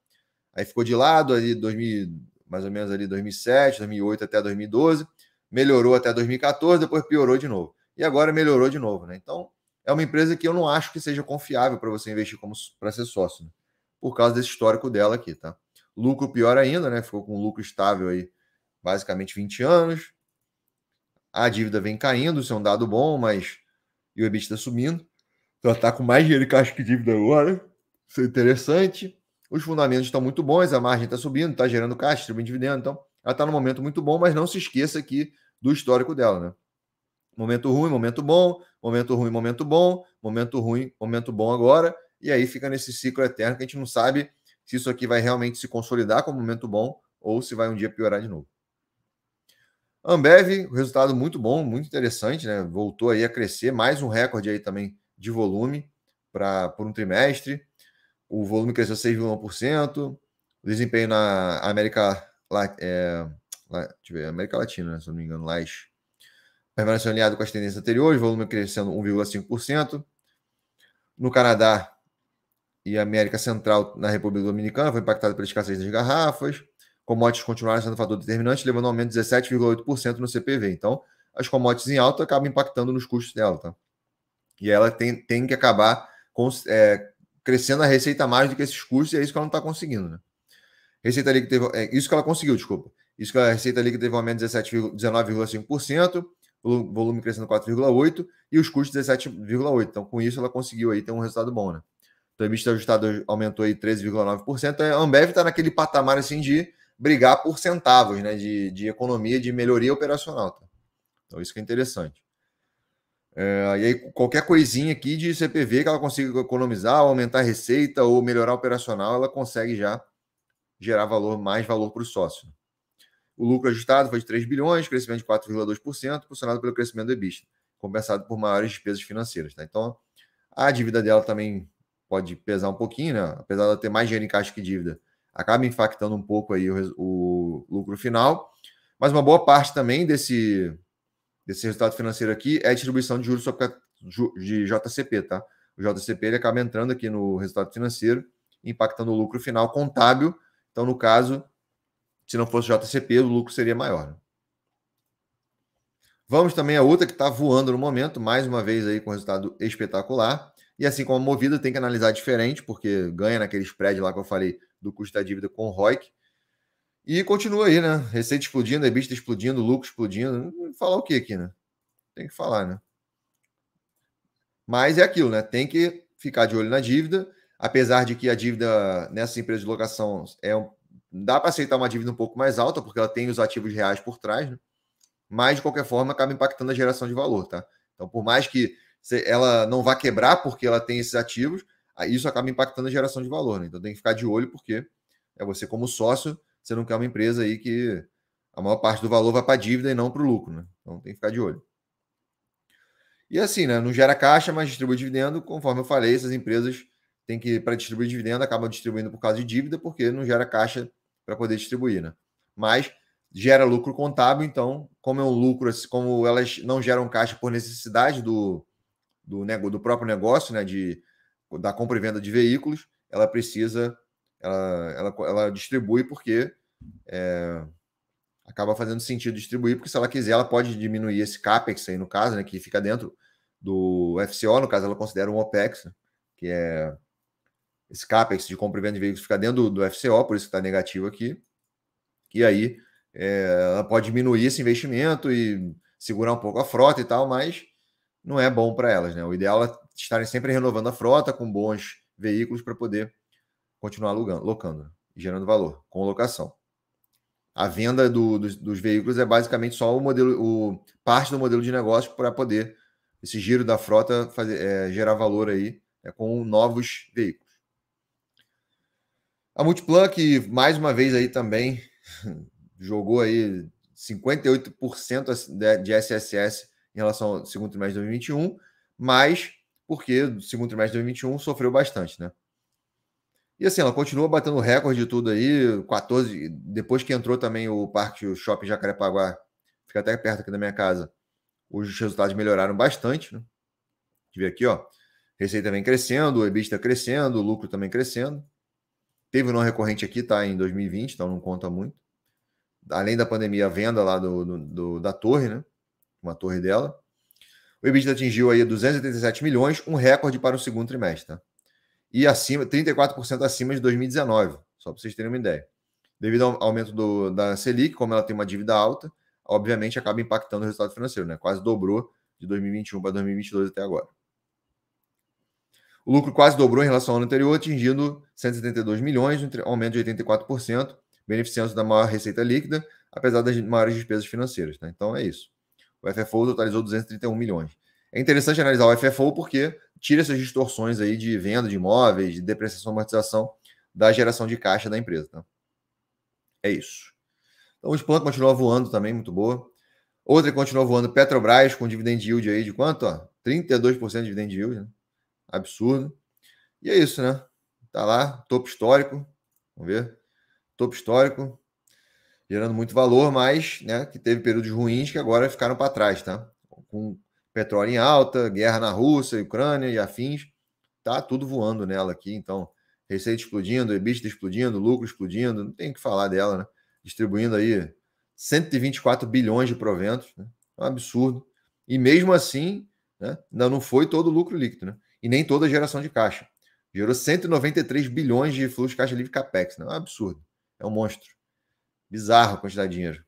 Aí ficou de lado ali 2000, mais ou menos ali 2007, 2008 até 2012, melhorou até 2014, depois piorou de novo. E agora melhorou de novo, né? Então, é uma empresa que eu não acho que seja confiável para você investir como para ser sócio, né? por causa desse histórico dela aqui, tá? Lucro pior ainda, né? Ficou com lucro estável aí, basicamente 20 anos. A dívida vem caindo, isso é um dado bom, mas e o EBITDA subindo. Então, está tá com mais dinheiro em caixa que dívida agora. Isso é interessante. Os fundamentos estão muito bons, a margem está subindo, está gerando caixa, distribuindo dividendo. Então, ela está num momento muito bom, mas não se esqueça aqui do histórico dela, né? Momento ruim, momento bom, momento ruim, momento bom, momento ruim, momento bom agora. E aí fica nesse ciclo eterno que a gente não sabe se isso aqui vai realmente se consolidar como momento bom ou se vai um dia piorar de novo. Ambev, resultado muito bom, muito interessante, né? Voltou aí a crescer, mais um recorde aí também de volume para por um trimestre o volume cresceu 6,1%, o desempenho na América, é, ver, América Latina, né, se não me engano, LAS, permaneceu alinhado com as tendências anteriores, volume crescendo 1,5%. No Canadá e América Central, na República Dominicana, foi impactado pela escassez das garrafas. Commodities continuaram sendo um fator determinante, levando ao aumento de 17,8% no CPV. Então, as commodities em alta acabam impactando nos custos dela, tá? E ela tem, tem que acabar com, é, crescendo a receita mais do que esses custos, e é isso que ela não está conseguindo, né? Receita ali que teve. É, isso que ela conseguiu, desculpa. Isso que a receita ali que teve um aumento de 19,5%, o volume crescendo 4,8% e os custos 17,8%. Então, com isso, ela conseguiu aí ter um resultado bom, né? Então, o EBITDA ajustado aumentou aí 13,9%. É, a Ambev está naquele patamar assim de brigar por centavos, né? De, de economia, de melhoria operacional. Tá? Então, isso que é interessante. É, e aí, qualquer coisinha aqui de CPV que ela consiga economizar, aumentar a receita ou melhorar operacional, ela consegue já gerar valor, mais valor para o sócio. O lucro ajustado foi de 3 bilhões, crescimento de 4,2%, proporcionado pelo crescimento do EBITDA, compensado por maiores despesas financeiras. Tá? Então, a dívida dela também pode pesar um pouquinho, né? apesar de ela ter mais dinheiro em caixa que dívida, acaba impactando um pouco aí o, o lucro final. Mas uma boa parte também desse desse resultado financeiro aqui é a distribuição de juros sobre de JCP, tá? O JCP ele acaba entrando aqui no resultado financeiro, impactando o lucro final contábil. Então, no caso, se não fosse JCP, o lucro seria maior. Vamos também a outra que está voando no momento, mais uma vez aí com resultado espetacular. E assim como a Movida, tem que analisar diferente, porque ganha naquele spread lá que eu falei do custo da dívida com o ROIC. E continua aí, né? Receita explodindo, EBITDA explodindo, lucro explodindo. Falar o que aqui, né? Tem que falar, né? Mas é aquilo, né? Tem que ficar de olho na dívida, apesar de que a dívida nessas empresas de locação é um... dá para aceitar uma dívida um pouco mais alta, porque ela tem os ativos reais por trás, né? mas de qualquer forma acaba impactando a geração de valor, tá? Então, por mais que ela não vá quebrar porque ela tem esses ativos, isso acaba impactando a geração de valor, né? Então tem que ficar de olho porque é você como sócio você não quer uma empresa aí que a maior parte do valor vai para a dívida e não para o lucro, né? Então tem que ficar de olho. E assim, né? Não gera caixa, mas distribui dividendo. Conforme eu falei, essas empresas têm que, para distribuir dividendo, acabam distribuindo por causa de dívida, porque não gera caixa para poder distribuir, né? Mas gera lucro contábil, então, como é um lucro, assim, como elas não geram caixa por necessidade do, do, do próprio negócio, né? De, da compra e venda de veículos, ela precisa ela, ela, ela distribui porque é, acaba fazendo sentido distribuir, porque se ela quiser, ela pode diminuir esse CAPEX aí, no caso, né, que fica dentro do FCO, no caso, ela considera um OPEX, que é esse CAPEX de compra e venda de veículos fica dentro do, do FCO, por isso que está negativo aqui. E aí é, ela pode diminuir esse investimento e segurar um pouco a frota e tal, mas não é bom para elas, né? O ideal é estarem sempre renovando a frota com bons veículos para poder continuar alugando, locando, gerando valor com locação. A venda do, dos, dos, veículos é basicamente só o modelo, o, parte do modelo de negócio para poder esse giro da frota fazer, é, gerar valor aí é, com novos veículos. A Multiplan, que mais uma vez aí também jogou aí 58% de SSS em relação ao segundo trimestre de 2021, mas porque o segundo trimestre de 2021 sofreu bastante, né? E assim, ela continua batendo recorde de tudo aí, 14, depois que entrou também o parque, o shopping Jacarepaguá, fica até perto aqui da minha casa, os resultados melhoraram bastante, né? A gente vê aqui, ó, receita vem crescendo, o EBITDA tá crescendo, o lucro também crescendo. Teve um não recorrente aqui, tá, em 2020, então não conta muito. Além da pandemia, a venda lá do, do, do da torre, né? Uma torre dela. O EBITDA atingiu aí 287 milhões, um recorde para o segundo trimestre, tá? e acima 34% acima de 2019, só para vocês terem uma ideia. Devido ao aumento do, da Selic, como ela tem uma dívida alta, obviamente acaba impactando o resultado financeiro, né? Quase dobrou de 2021 para 2022 até agora. O lucro quase dobrou em relação ao ano anterior, atingindo 172 milhões, um aumento de 84%, beneficiando da maior receita líquida, apesar das maiores despesas financeiras. Né? Então é isso. O FFO totalizou 231 milhões. É interessante analisar o FFO porque tira essas distorções aí de venda de imóveis, de depreciação, amortização da geração de caixa da empresa. Tá? É isso. Então, o Splunk continua voando também, muito boa. Outra que continua voando, Petrobras, com dividend yield aí de quanto? Ó? 32% de dividend yield. Né? Absurdo. E é isso, né? Tá lá, topo histórico. Vamos ver. Topo histórico, gerando muito valor, mas né, que teve períodos ruins que agora ficaram para trás, tá? Com petróleo em alta, guerra na Rússia, Ucrânia e afins, tá tudo voando nela aqui, então receita explodindo, EBITDA explodindo, lucro explodindo, não tem que falar dela, né? Distribuindo aí 124 bilhões de proventos, né? É um absurdo. E mesmo assim, né, ainda não foi todo o lucro líquido, né? E nem toda a geração de caixa. Gerou 193 bilhões de fluxo de caixa livre capex, né? É um absurdo. É um monstro. Bizarro a quantidade de dinheiro.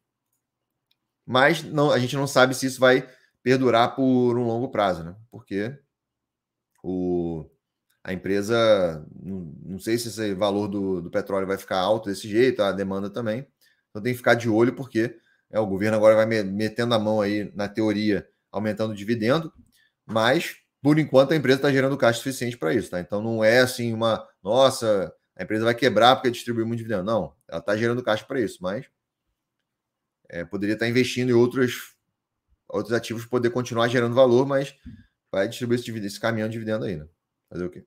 Mas não, a gente não sabe se isso vai perdurar por um longo prazo, né? Porque o, a empresa, não, não sei se esse valor do, do, petróleo vai ficar alto desse jeito, a demanda também. Então tem que ficar de olho, porque é, o governo agora vai metendo a mão aí, na teoria, aumentando o dividendo, mas por enquanto a empresa está gerando caixa suficiente para isso, tá? Então não é assim uma, nossa, a empresa vai quebrar porque distribui muito dividendo. Não, ela está gerando caixa para isso, mas é, poderia estar tá investindo em outras outros ativos poder continuar gerando valor, mas vai distribuir esse, dividendo, esse caminhão de dividendo aí, né? Fazer o quê?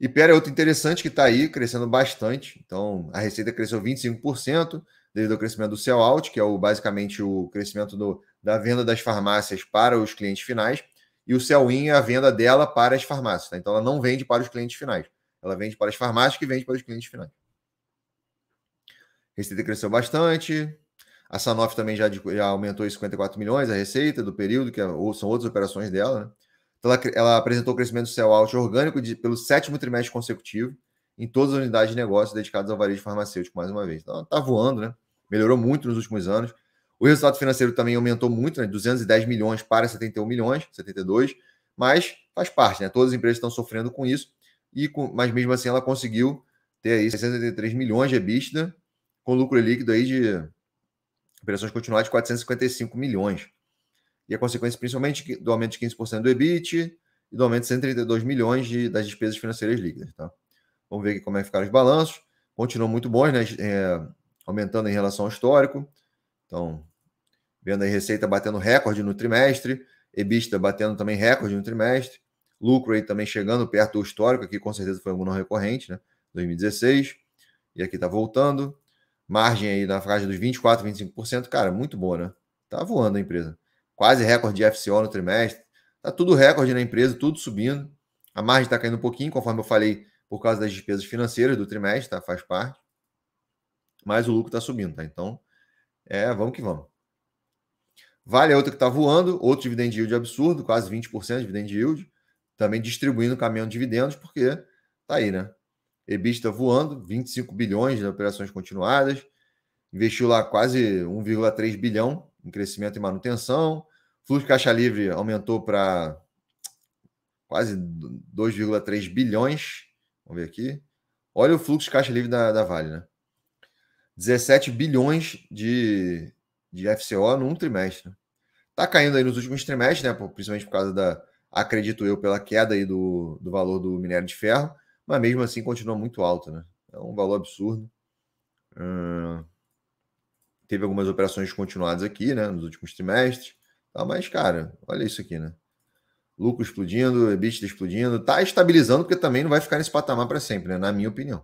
Ipera é outro interessante que está aí crescendo bastante. Então, a receita cresceu 25% devido ao crescimento do sell out, que é o, basicamente o crescimento do, da venda das farmácias para os clientes finais, e o sell in é a venda dela para as farmácias. Tá? Então, ela não vende para os clientes finais. Ela vende para as farmácias que vende para os clientes finais. receita cresceu bastante, a Sanofi também já, já aumentou em 54 milhões a receita do período, que é são outras operações dela. Né? Então, ela, ela, apresentou crescimento do sell-out orgânico de, pelo sétimo trimestre consecutivo em todas as unidades de negócio dedicadas ao varejo farmacêutico, mais uma vez. Então, está voando, né? melhorou muito nos últimos anos. O resultado financeiro também aumentou muito, né? 210 milhões para 71 milhões, 72, mas faz parte, né? Todas as empresas estão sofrendo com isso, e com, mas mesmo assim ela conseguiu ter aí 683 milhões de EBITDA, com lucro líquido aí de operações continuadas de 455 milhões. E a consequência principalmente do aumento de 15% do EBIT e do aumento de 132 milhões de, das despesas financeiras líquidas. Tá? Vamos ver como é que ficaram os balanços. Continuam muito bons, né? É, aumentando em relação ao histórico. Então, vendo aí receita batendo recorde no trimestre, EBITDA batendo também recorde no trimestre, lucro aí também chegando perto do histórico, aqui com certeza foi algum não recorrente, né? 2016, e aqui está voltando margem aí na faixa dos 24%, 25%, cara, muito boa, né? Tá voando a empresa. Quase recorde de FCO no trimestre. Tá tudo recorde na empresa, tudo subindo. A margem está caindo um pouquinho, conforme eu falei, por causa das despesas financeiras do trimestre, tá? Faz parte. Mas o lucro tá subindo, tá? Então, é, vamos que vamos. Vale a outra que está voando, outro dividend yield absurdo, quase 20% de dividend yield, também distribuindo caminhão de dividendos, porque tá aí, né? EBITDA voando, 25 bilhões de operações continuadas, investiu lá quase 1,3 bilhão em crescimento e manutenção, fluxo de caixa livre aumentou para quase 2,3 bilhões, vamos ver aqui, olha o fluxo de caixa livre da, da Vale, né? 17 bilhões de, de FCO num trimestre. Está caindo aí nos últimos trimestres, né? Principalmente por causa da, acredito eu, pela queda aí do, do valor do minério de ferro mas mesmo assim continua muito alto, né? É um valor absurdo. Hum, teve algumas operações continuadas aqui, né, nos últimos trimestres. Tá, mas, cara, olha isso aqui, né? Lucro explodindo, EBITDA explodindo, tá estabilizando, porque também não vai ficar nesse patamar para sempre, né? Na minha opinião.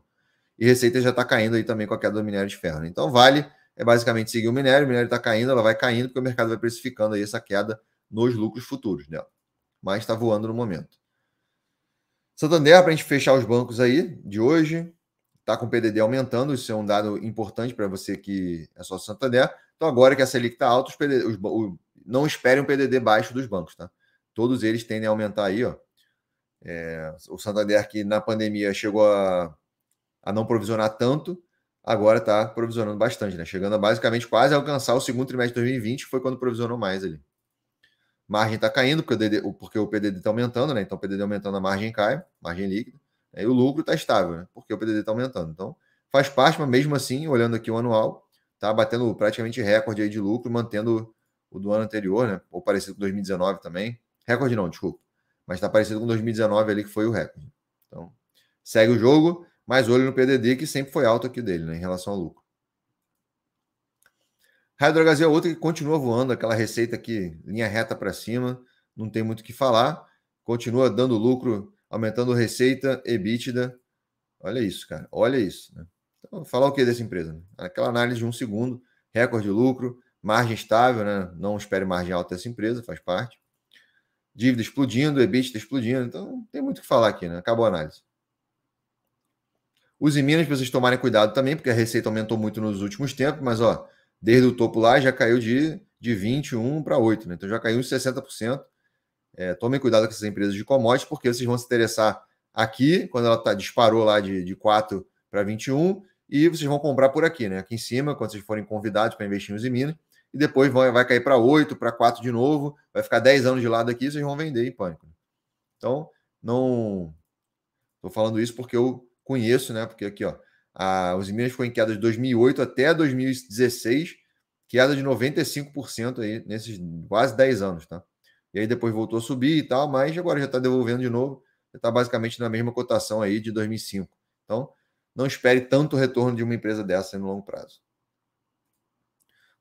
E receita já está caindo aí também com a queda do minério de ferro. Né? Então, vale é basicamente seguir o minério, o minério está caindo, ela vai caindo, porque o mercado vai precificando aí essa queda nos lucros futuros dela. Mas está voando no momento. Santander, para a gente fechar os bancos aí de hoje, está com o PDD aumentando, isso é um dado importante para você que é só Santander. Então, agora que a Selic está alta, os PDD, os, o, não esperem um PDD baixo dos bancos, tá? Todos eles tendem a aumentar aí, ó. É, o Santander que na pandemia chegou a, a não provisionar tanto, agora está provisionando bastante, né? Chegando a basicamente quase alcançar o segundo trimestre de 2020, que foi quando provisionou mais ali margem está caindo, porque o, DD, porque o PDD está aumentando, né? Então, o PDD aumentando, a margem cai, margem líquida. Né? E o lucro está estável, né? Porque o PDD está aumentando. Então, faz parte, mas mesmo assim, olhando aqui o anual, tá batendo praticamente recorde aí de lucro, mantendo o do ano anterior, né? Ou parecido com 2019 também. Recorde não, desculpa. Mas está parecido com 2019 ali, que foi o recorde. Então, segue o jogo, mas olho no PDD, que sempre foi alto aqui dele, né? Em relação ao lucro. Hydrogazil é outra que continua voando, aquela receita aqui, linha reta para cima, não tem muito o que falar, continua dando lucro, aumentando receita, EBITDA. Olha isso, cara, olha isso. Né? Então, falar o que dessa empresa? Né? Aquela análise de um segundo, recorde de lucro, margem estável, né? não espere margem alta dessa empresa, faz parte. Dívida explodindo, EBITDA explodindo, então não tem muito o que falar aqui, né? acabou a análise. Os Minas, para vocês tomarem cuidado também, porque a receita aumentou muito nos últimos tempos, mas ó, desde o topo lá já caiu de, de 21 para 8, né? Então já caiu uns 60%. É, tomem cuidado com essas empresas de commodities, porque vocês vão se interessar aqui, quando ela tá, disparou lá de, de 4 para 21, e vocês vão comprar por aqui, né? Aqui em cima, quando vocês forem convidados para investir em minas, e depois vai, vai cair para 8, para 4 de novo, vai ficar 10 anos de lado aqui, vocês vão vender em pânico. Então, não. Estou falando isso porque eu conheço, né? Porque aqui, ó, a Usiminas ficou em queda de 2008 até 2016, queda de 95% aí nesses quase 10 anos, tá? E aí depois voltou a subir e tal, mas agora já está devolvendo de novo, já está basicamente na mesma cotação aí de 2005. Então, não espere tanto retorno de uma empresa dessa no longo prazo.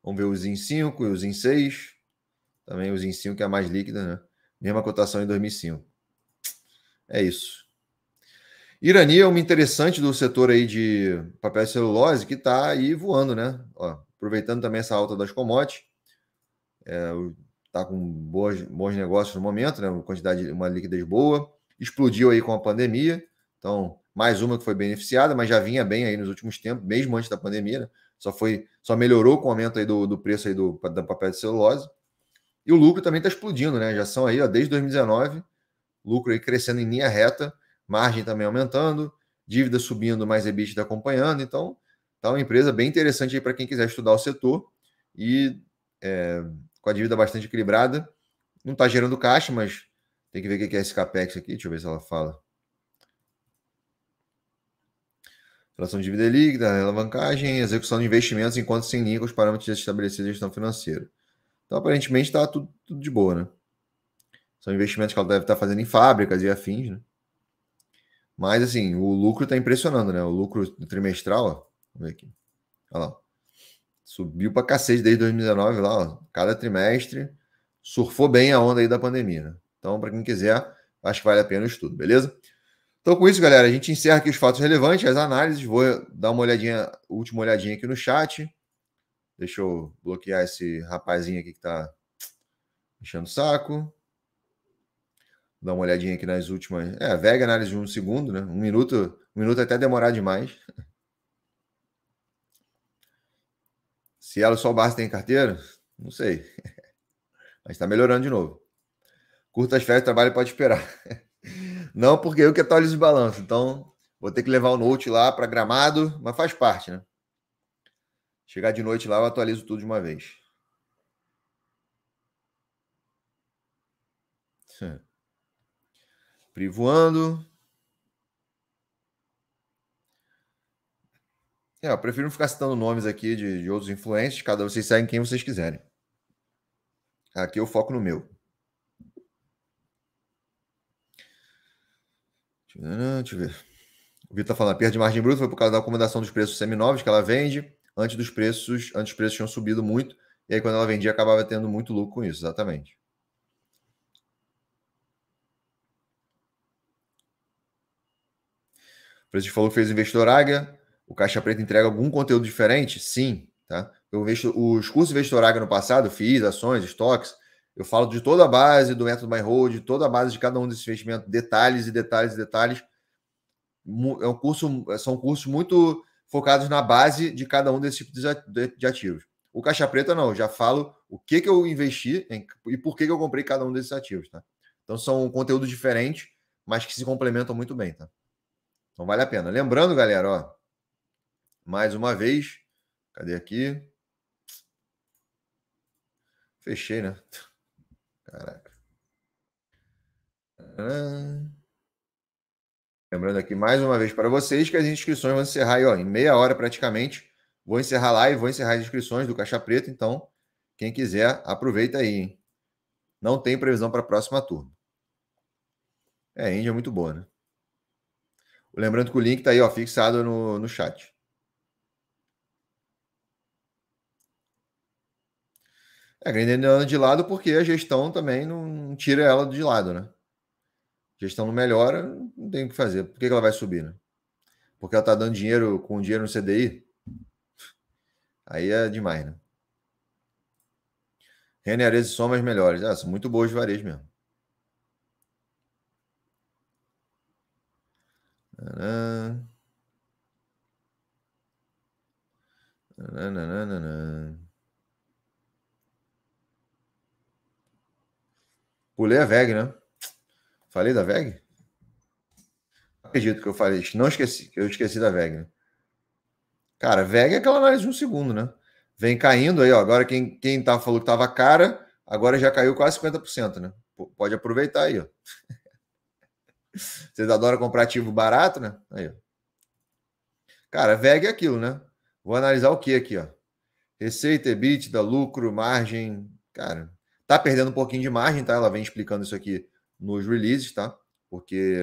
Vamos ver o ZIN 5 e o ZIN 6. Também o ZIN 5 que é a mais líquida, né? Mesma cotação em 2005. É isso. Irani é uma interessante do setor aí de papel celulose que está aí voando, né? Ó, aproveitando também essa alta das commodities. Está é, tá com boas, bons negócios no momento, né? Uma quantidade, uma liquidez boa. Explodiu aí com a pandemia. Então, mais uma que foi beneficiada, mas já vinha bem aí nos últimos tempos, mesmo antes da pandemia, né? Só, foi, só melhorou com o aumento aí do, do preço aí do, do papel de celulose. E o lucro também está explodindo, né? Já são aí, ó, desde 2019, lucro aí crescendo em linha reta margem também aumentando, dívida subindo, mais EBITDA acompanhando. Então, tá uma empresa bem interessante aí para quem quiser estudar o setor e é, com a dívida bastante equilibrada. Não está gerando caixa, mas tem que ver o que é esse capex aqui. Deixa eu ver se ela fala. Relação de dívida líquida, alavancagem, execução de investimentos enquanto sem linha com os parâmetros estabelecidos de gestão financeira. Então, aparentemente, está tudo, tudo, de boa, né? São investimentos que ela deve estar tá fazendo em fábricas e afins, né? Mas assim, o lucro está impressionando, né? O lucro trimestral, ó, vamos ver aqui. Olha lá. Subiu para cacete desde 2019 lá, ó, cada trimestre. Surfou bem a onda aí da pandemia, né? Então, para quem quiser, acho que vale a pena o estudo, beleza? Então, com isso, galera, a gente encerra aqui os fatos relevantes, as análises. Vou dar uma olhadinha, última olhadinha aqui no chat. Deixa eu bloquear esse rapazinho aqui que está mexendo o saco dar uma olhadinha aqui nas últimas. É, a Vega análise de um segundo, né? Um minuto, um minuto até demorar demais. Se ela só basta tem carteira, não sei. Mas está melhorando de novo. Curtas férias, trabalho pode esperar. Não, porque eu que atualizo é o balanço. Então, vou ter que levar o note lá para gramado, mas faz parte, né? Chegar de noite lá, eu atualizo tudo de uma vez. Sim. Hum. Pri voando. É, eu prefiro não ficar citando nomes aqui de, de outros influentes. Cada vocês seguem quem vocês quiserem. Aqui eu foco no meu. Né, deixa eu ver. O Vitor tá falando, a perda de margem bruta foi por causa da acomodação dos preços seminovos que ela vende. Antes dos preços, antes os preços tinham subido muito. E aí, quando ela vendia, acabava tendo muito lucro com isso, exatamente. presidente falou que fez o investidor águia. O Caixa Preta entrega algum conteúdo diferente? Sim. Tá? Eu vejo os cursos investidor águia no passado, fiz ações, estoques. Eu falo de toda a base do método My Hold, de toda a base de cada um desses investimentos, detalhes e detalhes e detalhes. É um curso, são cursos muito focados na base de cada um desses tipos de ativos. O Caixa Preta não, eu já falo o que, que eu investi em, e por que, que eu comprei cada um desses ativos, tá? Então são conteúdos diferentes, mas que se complementam muito bem, tá? Então vale a pena. Lembrando, galera, ó, mais uma vez, cadê aqui? Fechei, né? Caraca. Ah. Lembrando aqui mais uma vez para vocês que as inscrições vão encerrar aí, ó, em meia hora praticamente. Vou encerrar a live, vou encerrar as inscrições do Caixa Preta, então quem quiser, aproveita aí, hein? Não tem previsão para a próxima turma. É, a Índia é muito boa, né? Lembrando que o link está aí ó, fixado no, no chat. É, a anda de lado porque a gestão também não tira ela de lado, né? A gestão não melhora, não tem o que fazer. Por que, que ela vai subir, né? Porque ela está dando dinheiro com dinheiro no CDI? Aí é demais, né? Renner e Somas melhores. Ah, são muito boas de varejo mesmo. Tcharam. Nananana. Pulei a VEG, né? Falei da VEG? acredito que eu falei. Não esqueci, eu esqueci da VEG, né? Cara, VEG é aquela análise de um segundo, né? Vem caindo aí, ó. Agora quem, quem tá, falou que tava cara, agora já caiu quase 50%, né? Pode aproveitar aí, ó. Vocês adoram comprar ativo barato, né? Aí, Cara, VEG é aquilo, né? Vou analisar o que aqui, ó. Receita, da lucro, margem. Cara, tá perdendo um pouquinho de margem, tá? Ela vem explicando isso aqui nos releases, tá? Porque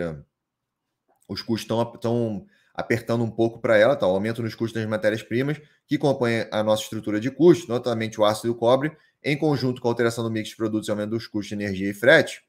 os custos estão apertando um pouco para ela, tá? O aumento nos custos das matérias-primas, que compõem a nossa estrutura de custos, notamente o ácido e o cobre, em conjunto com a alteração do mix de produtos e aumento dos custos de energia e frete,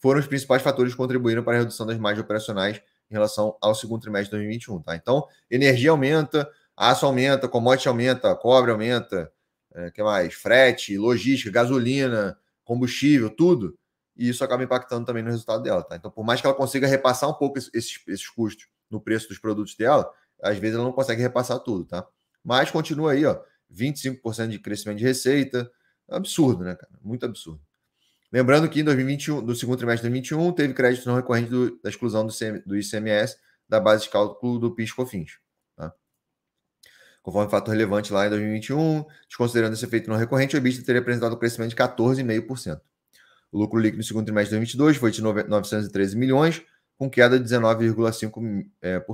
foram os principais fatores que contribuíram para a redução das margens operacionais em relação ao segundo trimestre de 2021. Tá? Então, energia aumenta, aço aumenta, commodity aumenta, cobre aumenta, é, que mais? Frete, logística, gasolina, combustível, tudo. E isso acaba impactando também no resultado dela. Tá? Então, por mais que ela consiga repassar um pouco esses, esses custos no preço dos produtos dela, às vezes ela não consegue repassar tudo, tá? Mas continua aí, ó, 25% de crescimento de receita. É absurdo, né, cara? Muito absurdo. Lembrando que em 2021, no segundo trimestre de 2021, teve crédito não recorrente do, da exclusão do, do, ICMS da base de cálculo do PIS-COFINS. Tá? Conforme fator relevante lá em 2021, desconsiderando esse efeito não recorrente, o EBITDA teria apresentado um crescimento de 14,5%. O lucro líquido no segundo trimestre de 2022 foi de 913 milhões, com queda de 19,5%. Eh,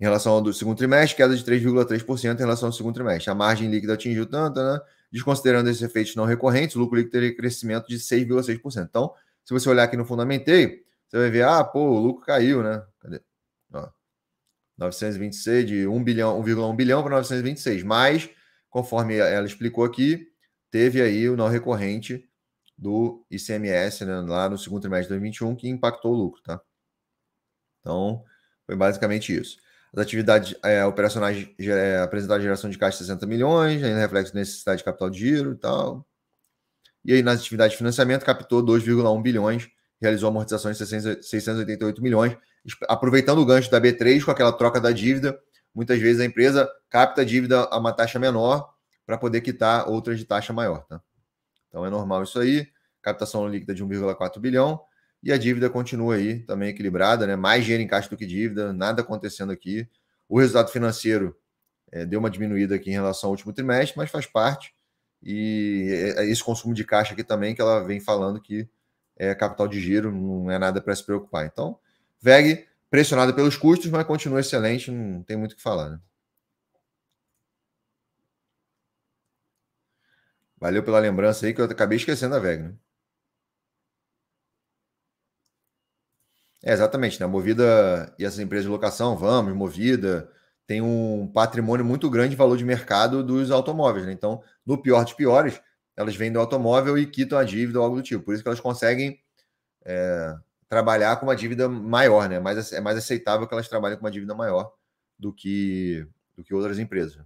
em relação ao segundo trimestre, queda de 3,3% em relação ao segundo trimestre. A margem líquida atingiu tanto, né? Desconsiderando esses efeitos não recorrentes, o lucro líquido teria crescimento de 6,6%. Então, se você olhar aqui no fundamentei, você vai ver, ah, pô, o lucro caiu, né? Cadê? Ó, 926 de 1 bilhão, 1,1 bilhão para 926, mas conforme ela explicou aqui, teve aí o não recorrente do ICMS né, lá no segundo trimestre de 2021 que impactou o lucro, tá? Então, foi basicamente isso. As atividades é, operacionais é, apresentaram geração de caixa de 60 milhões, ainda reflexo da necessidade de capital de giro e tal. E aí, nas atividades de financiamento, captou 2,1 bilhões, realizou amortizações de 688 milhões, aproveitando o gancho da B3 com aquela troca da dívida. Muitas vezes a empresa capta a dívida a uma taxa menor para poder quitar outras de taxa maior. Tá? Então é normal isso aí. Captação líquida de 1,4 bilhão. E a dívida continua aí também equilibrada, né? Mais dinheiro em caixa do que dívida, nada acontecendo aqui. O resultado financeiro é, deu uma diminuída aqui em relação ao último trimestre, mas faz parte. E eh, esse consumo de caixa aqui também, que ela vem falando que é capital de giro, não é nada para se preocupar. Então, VEG pressionada pelos custos, mas continua excelente, não tem muito o que falar. Né? Valeu pela lembrança aí, que eu acabei esquecendo da VEG, né? É, exatamente, né? Movida e essas empresas de locação, Vamos, Movida, tem um patrimônio muito grande de valor de mercado dos automóveis, né? Então, no pior dos piores, elas vendem o automóvel e quitam a dívida ou algo do tipo. Por isso que elas conseguem é, trabalhar com uma dívida maior, né? É mais, é mais aceitável que elas trabalhem com uma dívida maior do que, do que outras empresas.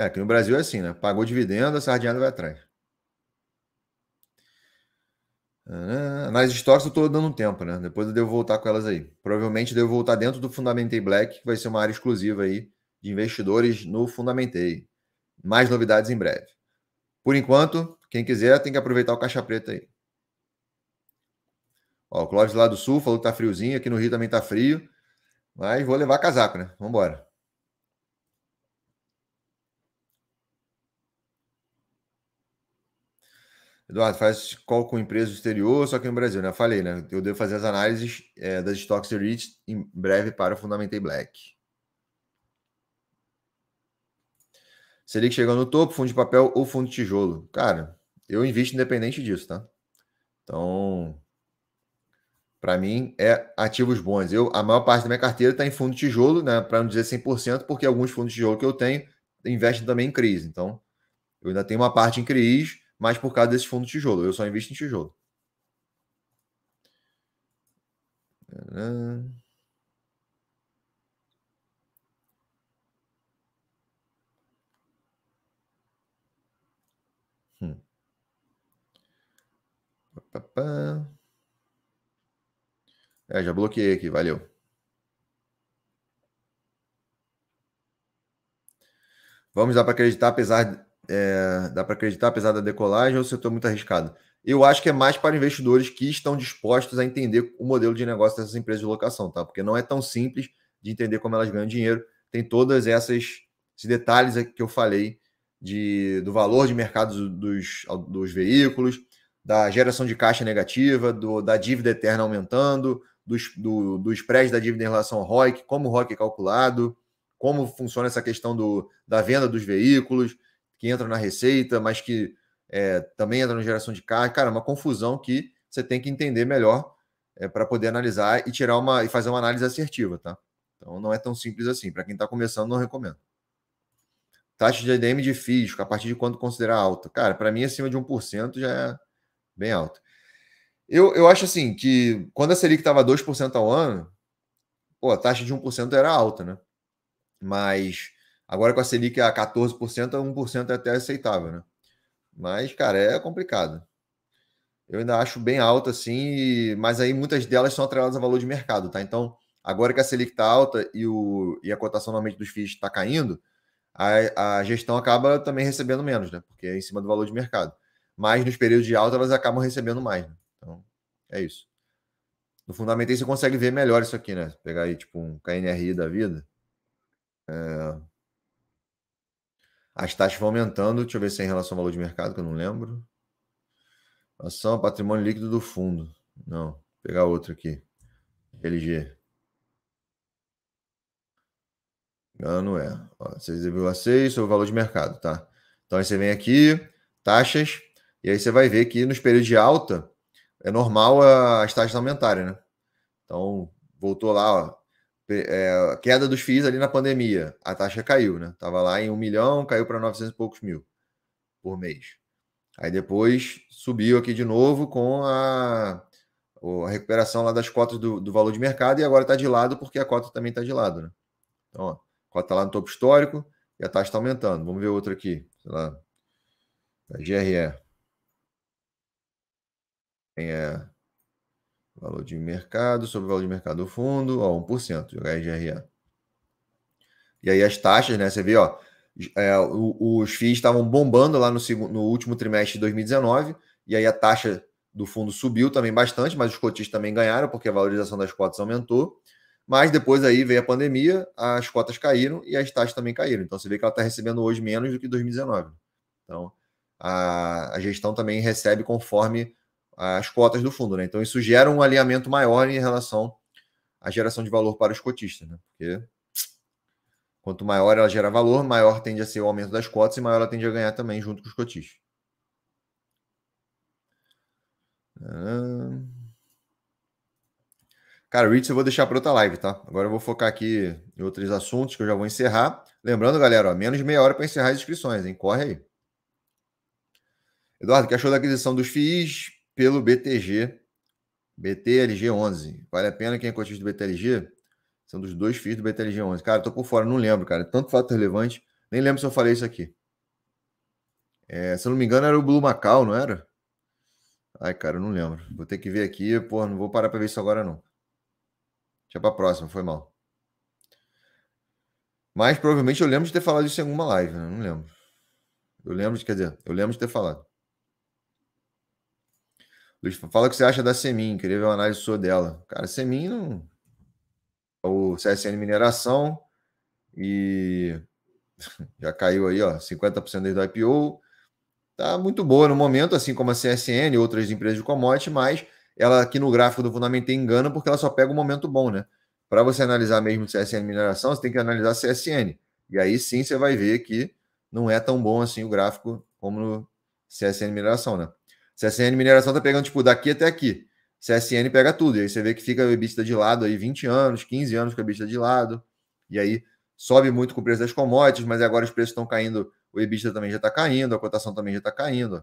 É, aqui no Brasil é assim, né? Pagou dividendo, a sardinha vai atrás. Análise ah, de estoques eu estou dando um tempo, né? Depois eu devo voltar com elas aí. Provavelmente eu devo voltar dentro do Fundamentei Black, que vai ser uma área exclusiva aí de investidores no Fundamentei. Mais novidades em breve. Por enquanto, quem quiser tem que aproveitar o caixa preta aí. Ó, o Clóvis lá do Sul falou que tá friozinho, aqui no Rio também tá frio. Mas vou levar casaco, né? Vambora. Eduardo, faz call com empresa do exterior, só que no Brasil, né? falei, né? Eu devo fazer as análises é, das stocks de REIT em breve para o Fundamentei Black. Seria que chegando no topo, fundo de papel ou fundo de tijolo. Cara, eu invisto independente disso, tá? Então, para mim, é ativos bons. Eu, a maior parte da minha carteira está em fundo de tijolo, né? Para não dizer 100%, porque alguns fundos de tijolo que eu tenho investem também em CRIs. Então, eu ainda tenho uma parte em CRIs mas por causa desse fundo tijolo. Eu só invisto em tijolo. Hum. Hum. É, já bloqueei aqui, valeu. Vamos dar para acreditar, apesar é, dá para acreditar, apesar da decolagem, é um setor muito arriscado. Eu acho que é mais para investidores que estão dispostos a entender o modelo de negócio dessas empresas de locação, tá? Porque não é tão simples de entender como elas ganham dinheiro. Tem todas essas esses detalhes que eu falei de, do valor de mercado dos, dos veículos, da geração de caixa negativa, do, da dívida eterna aumentando, dos, do, do spread da dívida em relação ao ROIC, como o ROIC é calculado, como funciona essa questão do, da venda dos veículos, que entra na receita, mas que é, também entra na geração de caixa. Cara, é uma confusão que você tem que entender melhor é, para poder analisar e tirar uma e fazer uma análise assertiva, tá? Então não é tão simples assim. Para quem está começando, não recomendo. Taxa de ADM de fisco, a partir de quando considerar alta? Cara, para mim, acima de 1% já é bem alto. Eu, eu acho assim que quando a Selic estava 2% ao ano, pô, a taxa de 1% era alta, né? Mas Agora com a Selic a 14%, 1% é até aceitável, né? Mas, cara, é complicado. Eu ainda acho bem alta, assim, mas aí muitas delas são atreladas a valor de mercado, tá? Então, agora que a Selic está alta e, o, e a cotação normalmente dos FIIs está caindo, a, a gestão acaba também recebendo menos, né? Porque é em cima do valor de mercado. Mas nos períodos de alta elas acabam recebendo mais. Né? Então, é isso. No aí você consegue ver melhor isso aqui, né? Pegar aí, tipo, um KNRI da vida. É, as taxas vão aumentando. Deixa eu ver se é em relação ao valor de mercado, que eu não lembro. Ação ao patrimônio líquido do fundo. Não, vou pegar outro aqui. LG. não é 6,6 sobre o valor de mercado, tá? Então aí você vem aqui, taxas, e aí você vai ver que nos períodos de alta é normal as taxas aumentarem, né? Então voltou lá, ó, é, queda dos FIIs ali na pandemia, a taxa caiu, né? Tava lá em um milhão, caiu para 900 e poucos mil por mês. Aí depois subiu aqui de novo com a, a recuperação lá das cotas do, do valor de mercado e agora está de lado porque a cota também está de lado, né? Então, ó, a cota está lá no topo histórico e a taxa está aumentando. Vamos ver outra aqui, sei lá, da GRE. é, Valor de mercado sobre o valor de mercado do fundo, ó, 1%, jogar IGRA. E aí as taxas, né? Você vê, ó, é, os FIIs estavam bombando lá no, segundo, no último trimestre de 2019, e aí a taxa do fundo subiu também bastante, mas os cotistas também ganharam, porque a valorização das cotas aumentou. Mas depois aí veio a pandemia, as cotas caíram e as taxas também caíram. Então você vê que ela está recebendo hoje menos do que 2019. Então a, a gestão também recebe conforme as cotas do fundo, né? Então isso gera um alinhamento maior em relação à geração de valor para os cotistas, né? Porque quanto maior ela gera valor, maior tende a ser o aumento das cotas e maior ela tende a ganhar também junto com os cotistas. Ah. Cara, o Rich eu vou deixar para outra live, tá? Agora eu vou focar aqui em outros assuntos que eu já vou encerrar. Lembrando, galera, ó, menos de meia hora para encerrar as inscrições, hein? Corre aí. Eduardo, o que achou da aquisição dos FIIs? pelo BTG, BTLG11. Vale a pena quem é cotista do BTLG? São dos dois filhos do BTLG11. Cara, tô por fora, não lembro, cara. Tanto fato relevante. Nem lembro se eu falei isso aqui. É, se eu não me engano, era o Blue Macau, não era? Ai, cara, eu não lembro. Vou ter que ver aqui. Pô, não vou parar para ver isso agora, não. Deixa pra próxima, foi mal. Mas provavelmente eu lembro de ter falado isso em alguma live, né? Não lembro. Eu lembro de, quer dizer, eu lembro de ter falado. Luiz, fala o que você acha da Semin, queria ver uma análise sua dela. Cara, Semin não... O CSN Mineração e já caiu aí, ó, 50% desde o IPO. Tá muito boa no momento, assim como a CSN e outras empresas de commodity, mas ela aqui no gráfico do Fundamento engana porque ela só pega o um momento bom, né? Para você analisar mesmo CSN Mineração, você tem que analisar CSN. E aí sim você vai ver que não é tão bom assim o gráfico como no CSN Mineração, né? CSN mineração tá pegando, tipo, daqui até aqui. CSN pega tudo. E aí você vê que fica a EBITDA de lado aí 20 anos, 15 anos com a EBITDA de lado. E aí sobe muito com o preço das commodities, mas agora os preços estão caindo. O EBITDA também já está caindo, a cotação também já está caindo.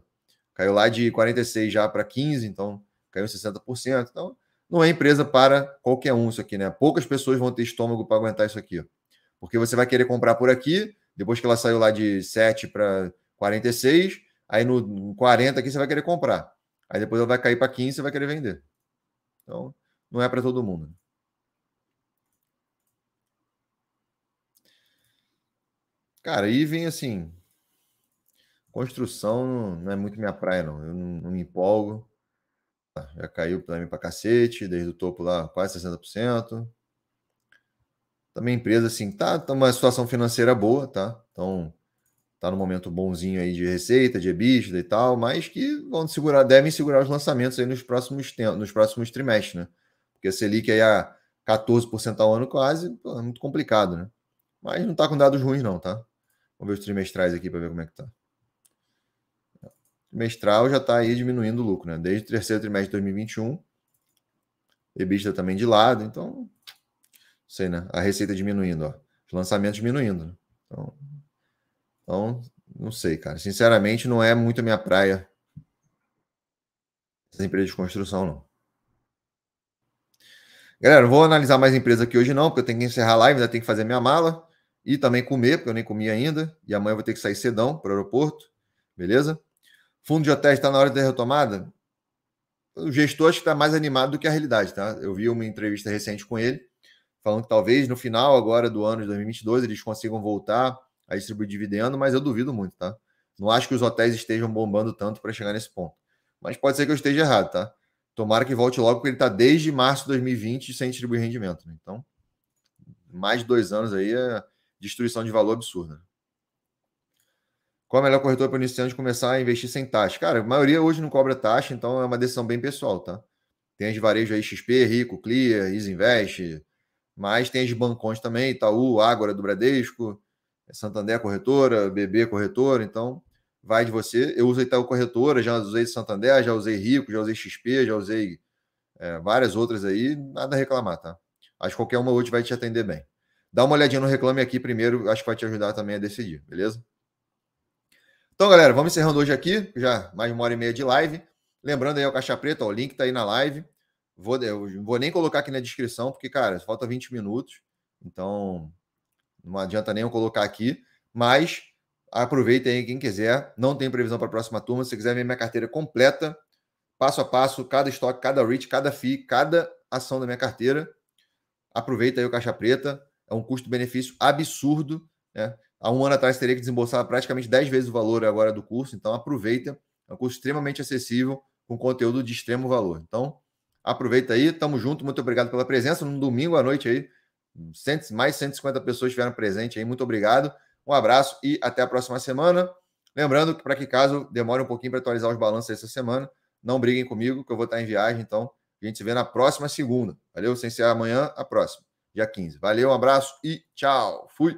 Caiu lá de 46 já para 15, então caiu 60%. Então não é empresa para qualquer um isso aqui, né? Poucas pessoas vão ter estômago para aguentar isso aqui. Porque você vai querer comprar por aqui, depois que ela saiu lá de 7 para 46, Aí no 40 aqui você vai querer comprar. Aí depois ela vai cair para 15 e vai querer vender. Então, não é para todo mundo. Cara, aí vem assim. Construção não é muito minha praia, não. Eu não, não me empolgo. Ah, já caiu para mim para cacete, desde o topo lá quase 60%. Também empresa assim, tá, tá uma situação financeira boa, tá? Então, está no momento bonzinho aí de receita, de EBITDA e tal, mas que vão segurar, devem segurar os lançamentos aí nos próximos tempos, nos próximos trimestres, né? Porque a Selic aí a 14% ao ano quase, pô, é muito complicado, né? Mas não está com dados ruins não, tá? Vamos ver os trimestrais aqui para ver como é que tá. Trimestral já está aí diminuindo o lucro, né? Desde o terceiro trimestre de 2021, EBITDA também de lado, então sei, né? A receita diminuindo, ó. Os lançamentos diminuindo, né? Então, então, não sei, cara. Sinceramente, não é muito a minha praia. Essas empresas de construção, não. Galera, não vou analisar mais empresa aqui hoje, não, porque eu tenho que encerrar a live, ainda tenho que fazer minha mala e também comer, porque eu nem comi ainda. E amanhã eu vou ter que sair cedão para o aeroporto, beleza? Fundo de hotéis está na hora da retomada? O gestor acho que está mais animado do que a realidade, tá? Eu vi uma entrevista recente com ele, falando que talvez no final agora do ano de 2022 eles consigam voltar a distribuir dividendo, mas eu duvido muito, tá? Não acho que os hotéis estejam bombando tanto para chegar nesse ponto. Mas pode ser que eu esteja errado, tá? Tomara que volte logo, porque ele está desde março de 2020 sem distribuir rendimento. Né? Então, mais de dois anos aí é destruição de valor absurda. Qual a é melhor corretora para iniciante começar a investir sem taxa? Cara, a maioria hoje não cobra taxa, então é uma decisão bem pessoal, tá? Tem as de varejo aí, XP, Rico, Clear, Isinvest, mas tem as de bancões também, Itaú, Ágora do Bradesco, é Santander Corretora, BB Corretora, então vai de você. Eu uso Itaú Corretora, já usei Santander, já usei Rico, já usei XP, já usei é, várias outras aí, nada a reclamar, tá? Acho que qualquer uma hoje outra vai te atender bem. Dá uma olhadinha no reclame aqui primeiro, acho que vai te ajudar também a decidir, beleza? Então, galera, vamos encerrando hoje aqui, já mais uma hora e meia de live. Lembrando aí o Caixa Preta, ó, o link tá aí na live. Vou, eu não vou nem colocar aqui na descrição, porque, cara, falta 20 minutos. Então, não adianta nem eu colocar aqui, mas aproveita aí quem quiser. Não tem previsão para a próxima turma. Se quiser ver minha carteira completa, passo a passo, cada estoque, cada REIT, cada FII, cada ação da minha carteira, aproveita aí o Caixa Preta. É um custo-benefício absurdo. Né? Há um ano atrás teria que desembolsar praticamente 10 vezes o valor agora do curso, então aproveita. É um curso extremamente acessível, com conteúdo de extremo valor. Então, aproveita aí, tamo junto, muito obrigado pela presença. No domingo à noite aí, 100, mais 150 pessoas estiveram presentes aí. Muito obrigado. Um abraço e até a próxima semana. Lembrando que, para que caso demore um pouquinho para atualizar os balanços essa semana, não briguem comigo, que eu vou estar em viagem. Então, a gente se vê na próxima segunda. Valeu? Sem ser amanhã, a próxima, dia 15. Valeu, um abraço e tchau. Fui.